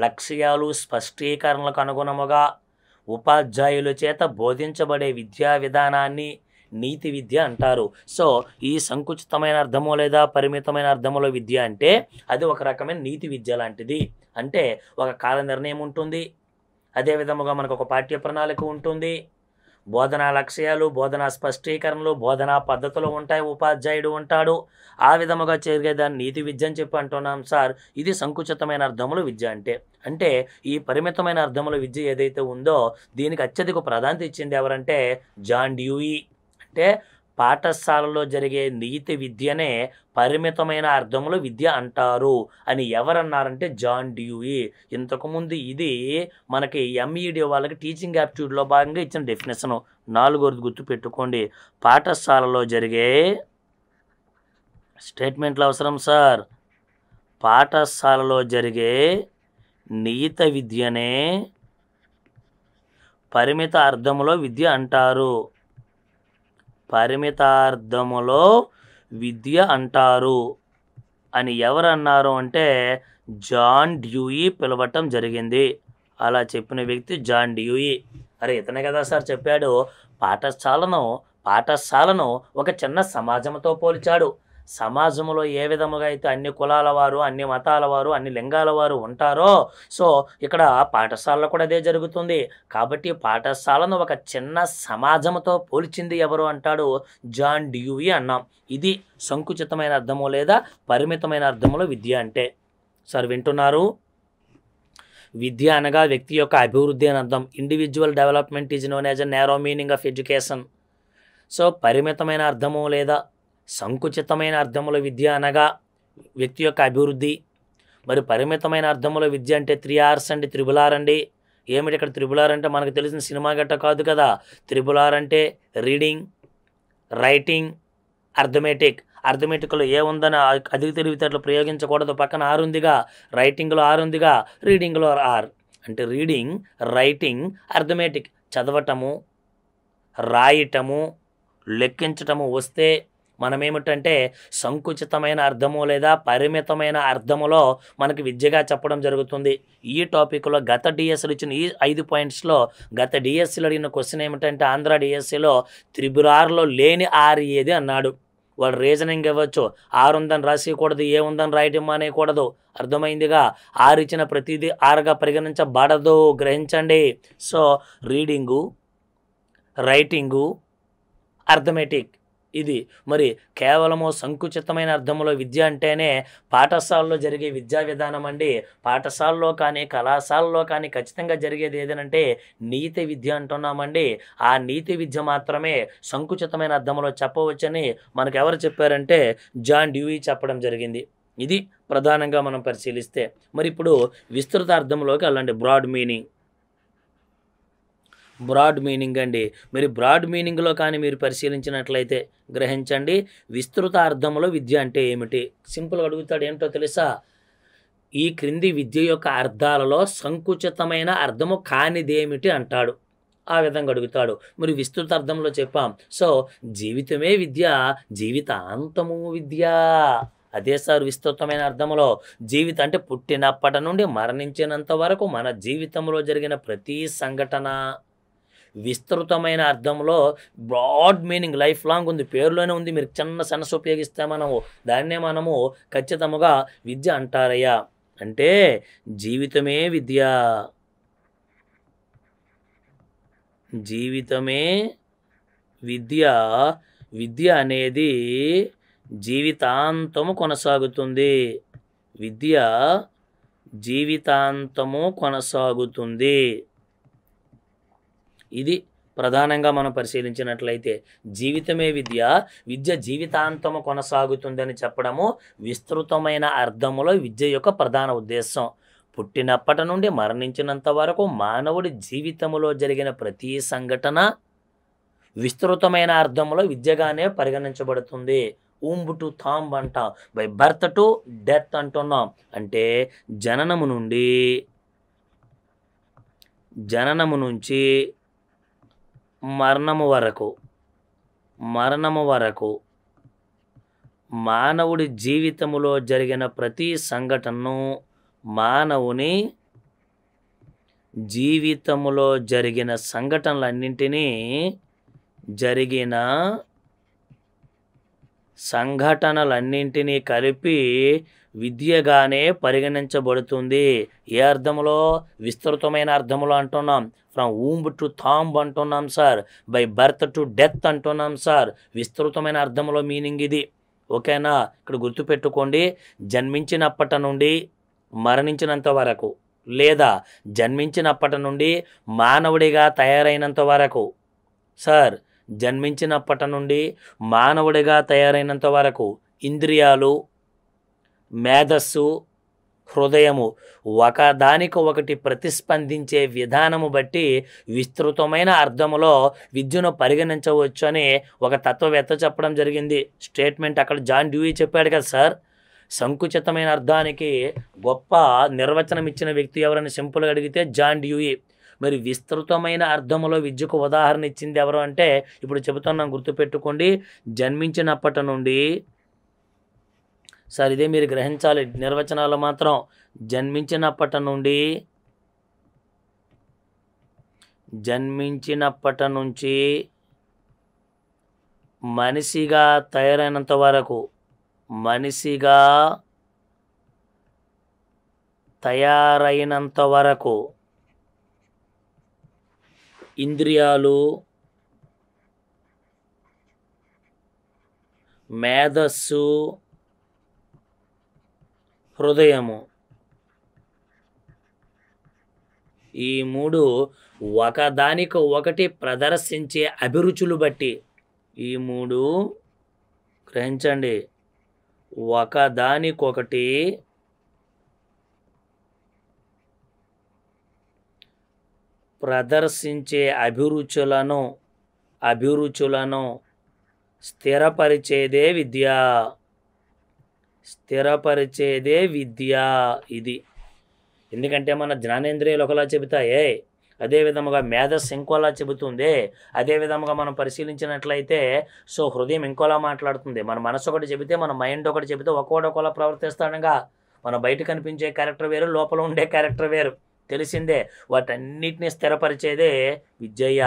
లక్ష్యాలు స్పష్టీకరణలకు అనుగుణముగా ఉపాధ్యాయుల చేత బోధించబడే విద్యా విధానాన్ని నీతి విద్య అంటారు సో ఈ సంకుచితమైన అర్థమో లేదా పరిమితమైన అర్థములో విద్య అంటే అది ఒక రకమైన నీతి విద్య లాంటిది అంటే ఒక కాల నిర్ణయం ఉంటుంది అదేవిధముగా మనకు ఒక పాఠ్య ప్రణాళిక ఉంటుంది బోధనా లక్ష్యాలు బోధనా స్పష్టీకరణలు బోధనా పద్ధతులు ఉంటాయి ఉపాధ్యాయుడు ఉంటాడు ఆ విధముగా చేరిగేదాన్ని నీతి విద్య అని చెప్పి అంటున్నాం సార్ ఇది సంకుచితమైన అర్థములు విద్య అంటే అంటే ఈ పరిమితమైన అర్థముల విద్య ఏదైతే ఉందో దీనికి అత్యధిక ప్రాధాన్యత ఇచ్చింది ఎవరంటే జాన్ డ్యూయి అంటే పాఠశాలలో జరిగే నీతి విద్యనే పరిమితమైన అర్థంలో విద్య అంటారు అని ఎవరన్నారంటే జాన్ డ్యూయి ఇంతకుముందు ఇది మనకి ఎంఈడి e వాళ్ళకి టీచింగ్ యాప్టిట్యూడ్లో భాగంగా ఇచ్చిన డెఫినేషన్ నాలుగోది గుర్తుపెట్టుకోండి పాఠశాలలో జరిగే స్టేట్మెంట్లు అవసరం సార్ పాఠశాలలో జరిగే నియత విద్యనే పరిమిత అర్థంలో విద్య అంటారు పరిమితార్థములో విద్య అంటారు అని ఎవరు అన్నారు అంటే జాన్ డ్యూయి పిలవటం జరిగింది అలా చెప్పిన వ్యక్తి జాన్ డ్యూయి అరే ఇతనే కదా సార్ చెప్పాడు పాఠశాలను పాఠశాలను ఒక చిన్న సమాజంతో పోల్చాడు సమాజంలో ఏ విధముగా అయితే అన్ని కులాల వారు అన్ని మతాల వారు అన్ని లింగాల వారు ఉంటారో సో ఇక్కడ పాఠశాలలో కూడా అదే జరుగుతుంది కాబట్టి పాఠశాలను ఒక చిన్న సమాజంతో పోల్చింది ఎవరు అంటాడు జాన్ డ్యూవి అన్నాం ఇది సంకుచితమైన అర్థము లేదా పరిమితమైన అర్థములో విద్య అంటే సార్ వింటున్నారు విద్య అనగా వ్యక్తి యొక్క అభివృద్ధి అని అర్థం individual development is known as a narrow meaning of education so పరిమితమైన అర్థము లేదా సంకుచితమైన అర్థముల విద్య అనగా వ్యక్తి యొక్క అభివృద్ధి మరి పరిమితమైన అర్థముల విద్య అంటే త్రీ ఆర్స్ అండి త్రిబుల్ ఆర్ అండి ఏమిటి ఇక్కడ త్రిబుల్ ఆర్ అంటే మనకు తెలిసిన సినిమా గట్ట కాదు కదా త్రిబుల్ ఆర్ అంటే రీడింగ్ రైటింగ్ అర్థమెటిక్ అర్థమెటిక్లో ఏముందని అధిక తెలివితేటలు ప్రయోగించకూడదు పక్కన ఆరు ఉందిగా రైటింగ్లో ఆరు ఉందిగా రీడింగ్లో ఆర్ అంటే రీడింగ్ రైటింగ్ అర్థమెటిక్ చదవటము రాయటము లెక్కించటము వస్తే మనమేమిటంటే సంకుచితమైన అర్థము లేదా పరిమితమైన అర్థములో మనకి విద్యగా చెప్పడం జరుగుతుంది ఈ టాపిక్లో గత డిఎస్సీలు ఇచ్చిన ఈ ఐదు పాయింట్స్లో గత డిఎస్సీలు అడిగిన క్వశ్చన్ ఏమిటంటే ఆంధ్ర డిఎస్సీలో త్రిబురార్లో లేని ఆర్ ఏది అన్నాడు వాళ్ళు రీజనింగ్ ఇవ్వచ్చు ఆరు ఉందని రాసేయకూడదు ఏ ఉందని రాయటం అనేయకూడదు అర్థమైందిగా ఆరు ఇచ్చిన ప్రతిదీ ఆరుగా పరిగణించబడదు గ్రహించండి సో రీడింగు రైటింగు అర్థమెటిక్ ఇది మరి కేవలము సంకుచితమైన అర్థంలో విద్య అంటేనే పాఠశాలలో జరిగే విద్యా విధానం అండి పాఠశాలలో కానీ కళాశాలలో కానీ ఖచ్చితంగా జరిగేది ఏదనంటే నీతి విద్య అంటున్నామండి ఆ నీతి విద్య మాత్రమే సంకుచితమైన అర్థంలో చెప్పవచ్చని మనకు ఎవరు చెప్పారంటే జాన్ డ్యూయి చెప్పడం జరిగింది ఇది ప్రధానంగా మనం పరిశీలిస్తే మరి ఇప్పుడు విస్తృత అర్థంలోకి వెళ్ళండి బ్రాడ్ మీనింగ్ బ్రాడ్ మీనింగ్ అండి మీరు బ్రాడ్ మీనింగ్లో కానీ మీరు పరిశీలించినట్లయితే గ్రహించండి విస్తృత అర్థంలో విద్య అంటే ఏమిటి సింపుల్గా అడుగుతాడు ఏంటో తెలుసా ఈ క్రింది విద్య యొక్క అర్థాలలో సంకుచితమైన అర్థము కానిదేమిటి అంటాడు ఆ విధంగా అడుగుతాడు మరి విస్తృత అర్థంలో చెప్పాం సో జీవితమే విద్య జీవితాంతము విద్య అదే సార్ విస్తృతమైన అర్థంలో జీవితం అంటే పుట్టినప్పటి నుండి మరణించినంత వరకు మన జీవితంలో జరిగిన ప్రతి సంఘటన విస్తృతమైన అర్థంలో బ్రాడ్ మీనింగ్ లైఫ్ లాంగ్ ఉంది పేరులోనే ఉంది మీరు చిన్న సెన్స్ ఉపయోగిస్తే మనము దాన్నే మనము ఖచ్చితంగా విద్య అంటారయ్యా అంటే జీవితమే విద్య జీవితమే విద్య విద్య అనేది జీవితాంతము కొనసాగుతుంది విద్య జీవితాంతము కొనసాగుతుంది ఇది ప్రధానంగా మనం పరిశీలించినట్లయితే జీవితమే విద్య విద్య జీవితాంతము కొనసాగుతుందని చెప్పడము విస్తృతమైన అర్థములో విద్య యొక్క ప్రధాన ఉద్దేశం పుట్టినప్పటి నుండి మరణించినంత వరకు మానవుడి జీవితములో జరిగిన ప్రతి సంఘటన విస్తృతమైన అర్థంలో విద్యగానే పరిగణించబడుతుంది ఊంబు టు థాంబ్ అంటాం బై బర్త్ టు డెత్ అంటున్నాం అంటే జననము నుండి జననము నుంచి మరణము వరకు మరణము వరకు మానవుడి జీవితములో జరిగిన ప్రతి సంఘటనను మానవుని జీవితములో జరిగిన సంఘటనలన్నింటినీ జరిగిన సంఘటనలన్నింటినీ కలిపి విద్యగానే పరిగణించబడుతుంది ఏ అర్థములో విస్తృతమైన అర్థములో అంటున్నాం ఫ్రమ్ ఊంబ్ టు థాంబ్ అంటున్నాం sir by birth to death అంటున్నాం సార్ విస్తృతమైన అర్థములో మీనింగ్ ఇది ఓకేనా ఇక్కడ గుర్తుపెట్టుకోండి జన్మించినప్పటి నుండి మరణించినంత వరకు లేదా జన్మించినప్పటి నుండి మానవుడిగా తయారైనంత వరకు సార్ జన్మించినప్పటి నుండి మానవుడిగా తయారైనంత వరకు ఇంద్రియాలు మేధస్సు హృదయము ఒకదానికి ఒకటి ప్రతిస్పందించే విధానము బట్టి విస్తృతమైన అర్థములో విద్యను పరిగణించవచ్చు అని ఒక తత్వవేత్త చెప్పడం జరిగింది స్టేట్మెంట్ అక్కడ జాన్ డ్యూయి చెప్పాడు కదా సార్ సంకుచితమైన అర్థానికి గొప్ప నిర్వచనం ఇచ్చిన వ్యక్తి ఎవరైనా సింపుల్గా అడిగితే జాన్ డ్యూయి మరి విస్తృతమైన అర్థములో విద్యకు ఉదాహరణ ఇచ్చింది ఎవరు అంటే ఇప్పుడు చెబుతున్నాం గుర్తుపెట్టుకోండి జన్మించినప్పటి నుండి సార్ ఇదే మీరు గ్రహించాలి నిర్వచనాలు మాత్రం జన్మించినప్పటి నుండి జన్మించినప్పటి నుంచి మనిషిగా తయారైనంత వరకు మనిషిగా తయారైనంత వరకు ఇంద్రియాలు మేధస్సు హృదయము ఈ మూడు ఒకదానికి ఒకటి ప్రదర్శించే అభిరుచులు బట్టి ఈ మూడు గ్రహించండి ఒకదానికొకటి ప్రదర్శించే అభిరుచులను అభిరుచులను స్థిరపరిచేదే విద్య స్థిరపరిచేదే విద్య ఇది ఎందుకంటే మన జ్ఞానేంద్రియాలు ఒకలా చెబుతాయే అదేవిధముగా మేధస్సు ఇంకోలా చెబుతుంది అదేవిధముగా మనం పరిశీలించినట్లయితే సో హృదయం ఇంకోలా మాట్లాడుతుంది మన మనసు ఒకటి చెబితే మన మైండ్ ఒకటి చెబితే ఒక్కోడొకలా ప్రవర్తిస్తాడుగా మన బయట కనిపించే క్యారెక్టర్ వేరు లోపల ఉండే క్యారెక్టర్ వేరు తెలిసిందే వాటన్నిటిని స్థిరపరిచేదే విద్యయ్య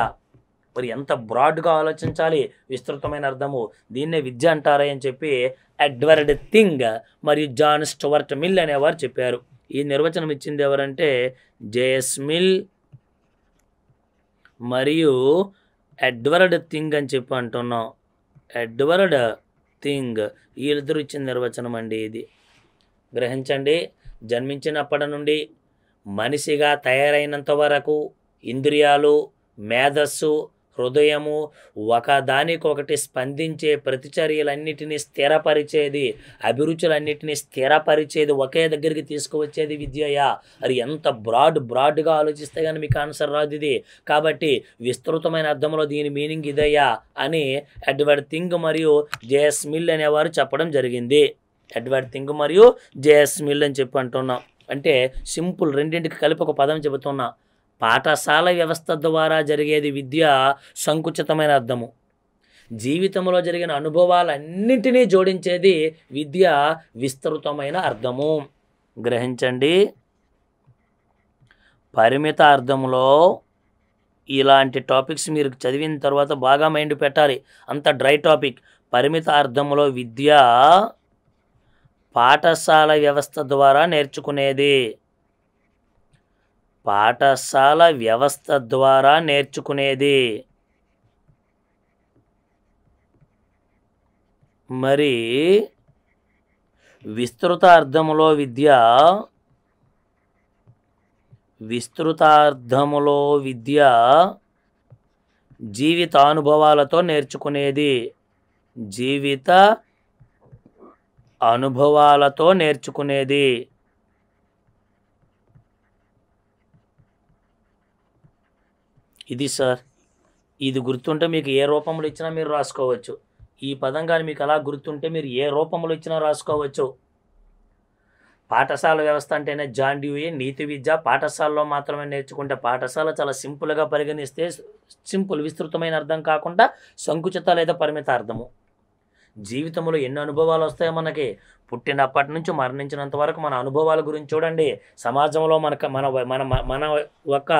మరి ఎంత బ్రాడ్గా ఆలోచించాలి విస్తృతమైన అర్థము దీన్నే విద్య అంటారా అని చెప్పి ఎడ్వర్డ్ థింగ్ మరియు జాన్ స్టువర్ట్ మిల్ అనేవారు చెప్పారు ఈ నిర్వచనం ఇచ్చింది ఎవరంటే జేఎస్ మిల్ మరియు ఎడ్వర్డ్ థింగ్ అని చెప్పి అంటున్నాం ఎడ్వర్డ్ థింగ్ వీళ్ళిద్దరు ఇచ్చిన నిర్వచనం అండి ఇది గ్రహించండి జన్మించినప్పటి నుండి మనిషిగా తయారైనంత వరకు ఇంద్రియాలు మేధస్సు హృదయము ఒకదానికొకటి స్పందించే ప్రతిచర్యలన్నిటినీ స్థిరపరిచేది అభిరుచులన్నిటినీ స్థిరపరిచేది ఒకే దగ్గరికి తీసుకువచ్చేది విద్యయా అది ఎంత బ్రాడ్ బ్రాడ్గా ఆలోచిస్తే కానీ మీకు ఆన్సర్ రాదు ఇది కాబట్టి విస్తృతమైన అర్థంలో దీని మీనింగ్ ఇదయ్యా అని ఎడ్వర్డ్ థింగ్ మరియు జేఎస్ మిల్ అనేవారు చెప్పడం జరిగింది ఎడ్వర్డ్ థింగ్ మరియు జేఎస్ మిల్ అని చెప్పి అంటున్నాం అంటే సింపుల్ రెండింటికి కలిపి ఒక పదం చెబుతున్నా పాఠశాల వ్యవస్థ ద్వారా జరిగేది విద్య సంకుచితమైన అర్థము జీవితంలో జరిగిన అనుభవాలన్నింటినీ జోడించేది విద్య విస్తృతమైన అర్థము గ్రహించండి పరిమిత అర్థములో ఇలాంటి టాపిక్స్ మీరు చదివిన తర్వాత బాగా మైండ్ పెట్టాలి అంత డ్రై టాపిక్ పరిమిత అర్థంలో విద్య పాఠశాల వ్యవస్థ ద్వారా నేర్చుకునేది పాఠశాల వ్యవస్థ ద్వారా నేర్చుకునేది మరి విస్తృత అర్థములో విద్య విస్తృతార్థములో విద్య జీవితానుభవాలతో నేర్చుకునేది జీవిత అనుభవాలతో నేర్చుకునేది ఇది సార్ ఇది గుర్తుంటే మీకు ఏ రూపంలో ఇచ్చినా మీరు రాసుకోవచ్చు ఈ పదం కానీ మీకు అలా గుర్తుంటే మీరు ఏ రూపంలో ఇచ్చినా రాసుకోవచ్చు పాఠశాల వ్యవస్థ అంటేనే జాన్ నీతి విద్య పాఠశాలలో మాత్రమే నేర్చుకుంటే పాఠశాల చాలా సింపుల్గా పరిగణిస్తే సింపుల్ విస్తృతమైన అర్థం కాకుండా సంకుచిత లేదా పరిమిత అర్థము జీవితంలో ఎన్ని అనుభవాలు వస్తాయో మనకి పుట్టినప్పటి నుంచి మరణించినంత వరకు మన అనుభవాల గురించి చూడండి సమాజంలో మనకు మన మన మన యొక్క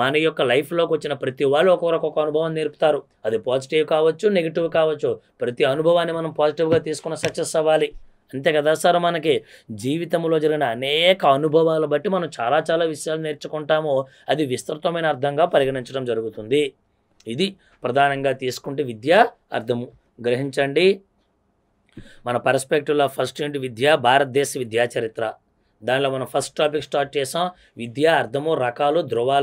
మన యొక్క లైఫ్లోకి వచ్చిన ప్రతి వాళ్ళు ఒకరికొక అనుభవం నేర్పుతారు అది పాజిటివ్ కావచ్చు నెగిటివ్ కావచ్చు ప్రతి అనుభవాన్ని మనం పాజిటివ్గా తీసుకున్న సక్సెస్ అవ్వాలి అంతే కదా సార్ మనకి జీవితంలో జరిగిన అనేక అనుభవాలు బట్టి మనం చాలా చాలా విషయాలు నేర్చుకుంటాము అది విస్తృతమైన అర్థంగా పరిగణించడం జరుగుతుంది ఇది ప్రధానంగా తీసుకుంటే విద్య అర్థము గ్రహించండి మన పర్స్పెక్టివ్లో ఫస్ట్ ఏంటి విద్య భారతదేశ విద్యా చరిత్ర దానిలో మనం ఫస్ట్ టాపిక్ స్టార్ట్ చేసాం విద్య అర్థము రకాలు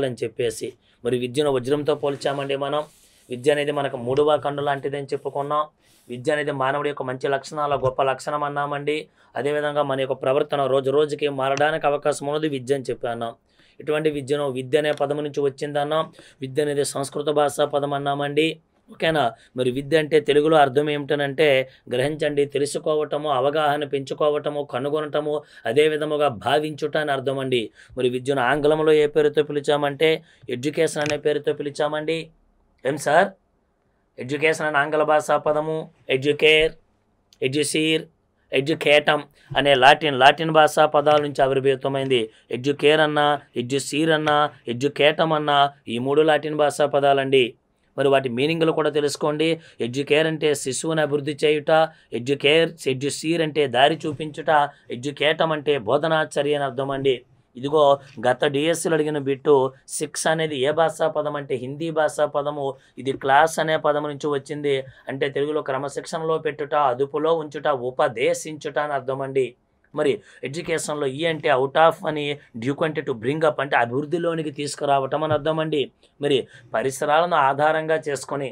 అని చెప్పేసి మరి విద్యను వజ్రంతో పోల్చామండి మనం విద్య అనేది మనకు మూడవ కండు లాంటిదని చెప్పుకున్నాం విద్య అనేది మానవుడి యొక్క మంచి లక్షణాల గొప్ప లక్షణం అన్నామండి అదేవిధంగా మన యొక్క ప్రవర్తన రోజు రోజుకి మారడానికి అవకాశం ఉన్నది విద్య అని చెప్పి అన్నాం ఇటువంటి విద్యను విద్య అనే పదం నుంచి వచ్చిందన్నాం విద్య అనేది సంస్కృత భాషా పదం అన్నామండి ఓకేనా మరి విద్య అంటే తెలుగులో అర్థం ఏమిటనంటే గ్రహించండి తెలుసుకోవటము అవగాహన పెంచుకోవటము కనుగొనటము అదే విధముగా భావించుట అని అర్థం అండి మరి విద్యను ఆంగ్లంలో ఏ పేరుతో పిలిచామంటే ఎడ్యుకేషన్ అనే పేరుతో పిలిచామండి ఏం సార్ ఎడ్యుకేషన్ అనే ఆంగ్ల భాషా పదము ఎడ్యుకేర్ ఎడ్యుసీర్ ఎడ్యుకేటం అనే లాటిన్ లాటిన్ భాషా పదాల నుంచి ఆవిర్భూతమైంది ఎడ్యుకేర్ అన్నా ఎడ్యుసీర్ అన్నా ఎడ్యుకేటం అన్నా ఈ మూడు లాటిన్ భాషా పదాలండి మరి వాటి మీనింగ్లు కూడా తెలుసుకోండి ఎడ్యుకేర్ అంటే శిశువుని అభివృద్ధి చేయుట ఎడ్యుకేర్ ఎడ్యుసీర్ అంటే దారి చూపించుట ఎడ్యుకేటం అంటే బోధనాచర్య అని అర్థం అండి ఇదిగో గత డిఎస్సీలు అడిగిన బిట్టు సిక్స్ అనేది ఏ భాషా పదం అంటే హిందీ భాషా పదము ఇది క్లాస్ అనే పదం నుంచి వచ్చింది అంటే తెలుగులో క్రమశిక్షణలో పెట్టుట అదుపులో ఉంచుట ఉపదేశించుట అని అర్థమండి మరి ఎడ్యుకేషన్లో ఈ అంటే అవుట్ ఆఫ్ అని డ్యూక్ అంటే టు బ్రింగ్ అప్ అంటే అభివృద్ధిలోనికి తీసుకురావటం అని అర్థమండి మరి పరిసరాలను ఆధారంగా చేసుకొని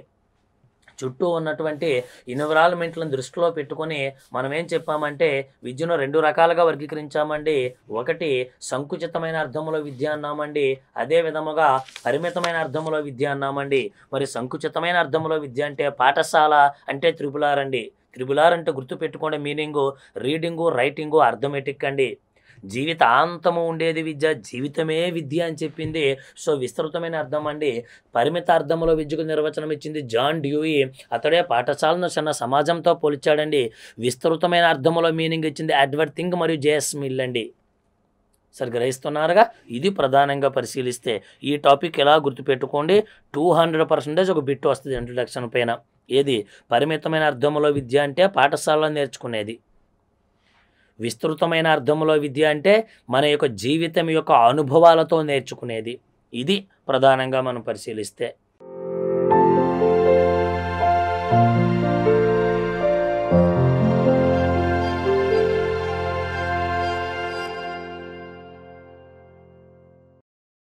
చుట్టూ ఉన్నటువంటి ఇన్వరాల్మెంట్లను దృష్టిలో పెట్టుకొని మనం ఏం చెప్పామంటే విద్యను రెండు రకాలుగా వర్గీకరించామండి ఒకటి సంకుచితమైన అర్థంలో విద్య అన్నామండి అదే విధముగా పరిమితమైన అర్థంలో విద్య అన్నామండి మరి సంకుచితమైన అర్థంలో విద్య అంటే పాఠశాల అంటే త్రిపులారండి త్రిబులార్ అంటే గుర్తుపెట్టుకోండి మీనింగు రీడింగు రైటింగు అర్థమెటిక్ అండి జీవితాంతము ఉండేది విద్య జీవితమే విద్య అని చెప్పింది సో విస్తృతమైన అర్థం అండి పరిమిత అర్థంలో విద్యకు నిర్వచనం ఇచ్చింది జాన్ డ్యూయి అతడే పాఠశాలను చిన్న సమాజంతో పోల్చాడండి విస్తృతమైన అర్థంలో మీనింగ్ ఇచ్చింది అడ్వర్డ్ థింగ్ మరియు జేఎస్ మిల్ అండి సరి గ్రహిస్తున్నారుగా ఇది ప్రధానంగా పరిశీలిస్తే ఈ టాపిక్ ఎలా గుర్తుపెట్టుకోండి టూ హండ్రెడ్ పర్సెంటేజ్ ఒక బిట్ వస్తుంది ఇంట్రొడక్షన్ పైన ఏది పరిమితమైన అర్థంలో విద్య అంటే పాఠశాలలో నేర్చుకునేది విస్తృతమైన అర్థంలో విద్య అంటే మన యొక్క జీవితం యొక్క అనుభవాలతో నేర్చుకునేది ఇది ప్రధానంగా మనం పరిశీలిస్తే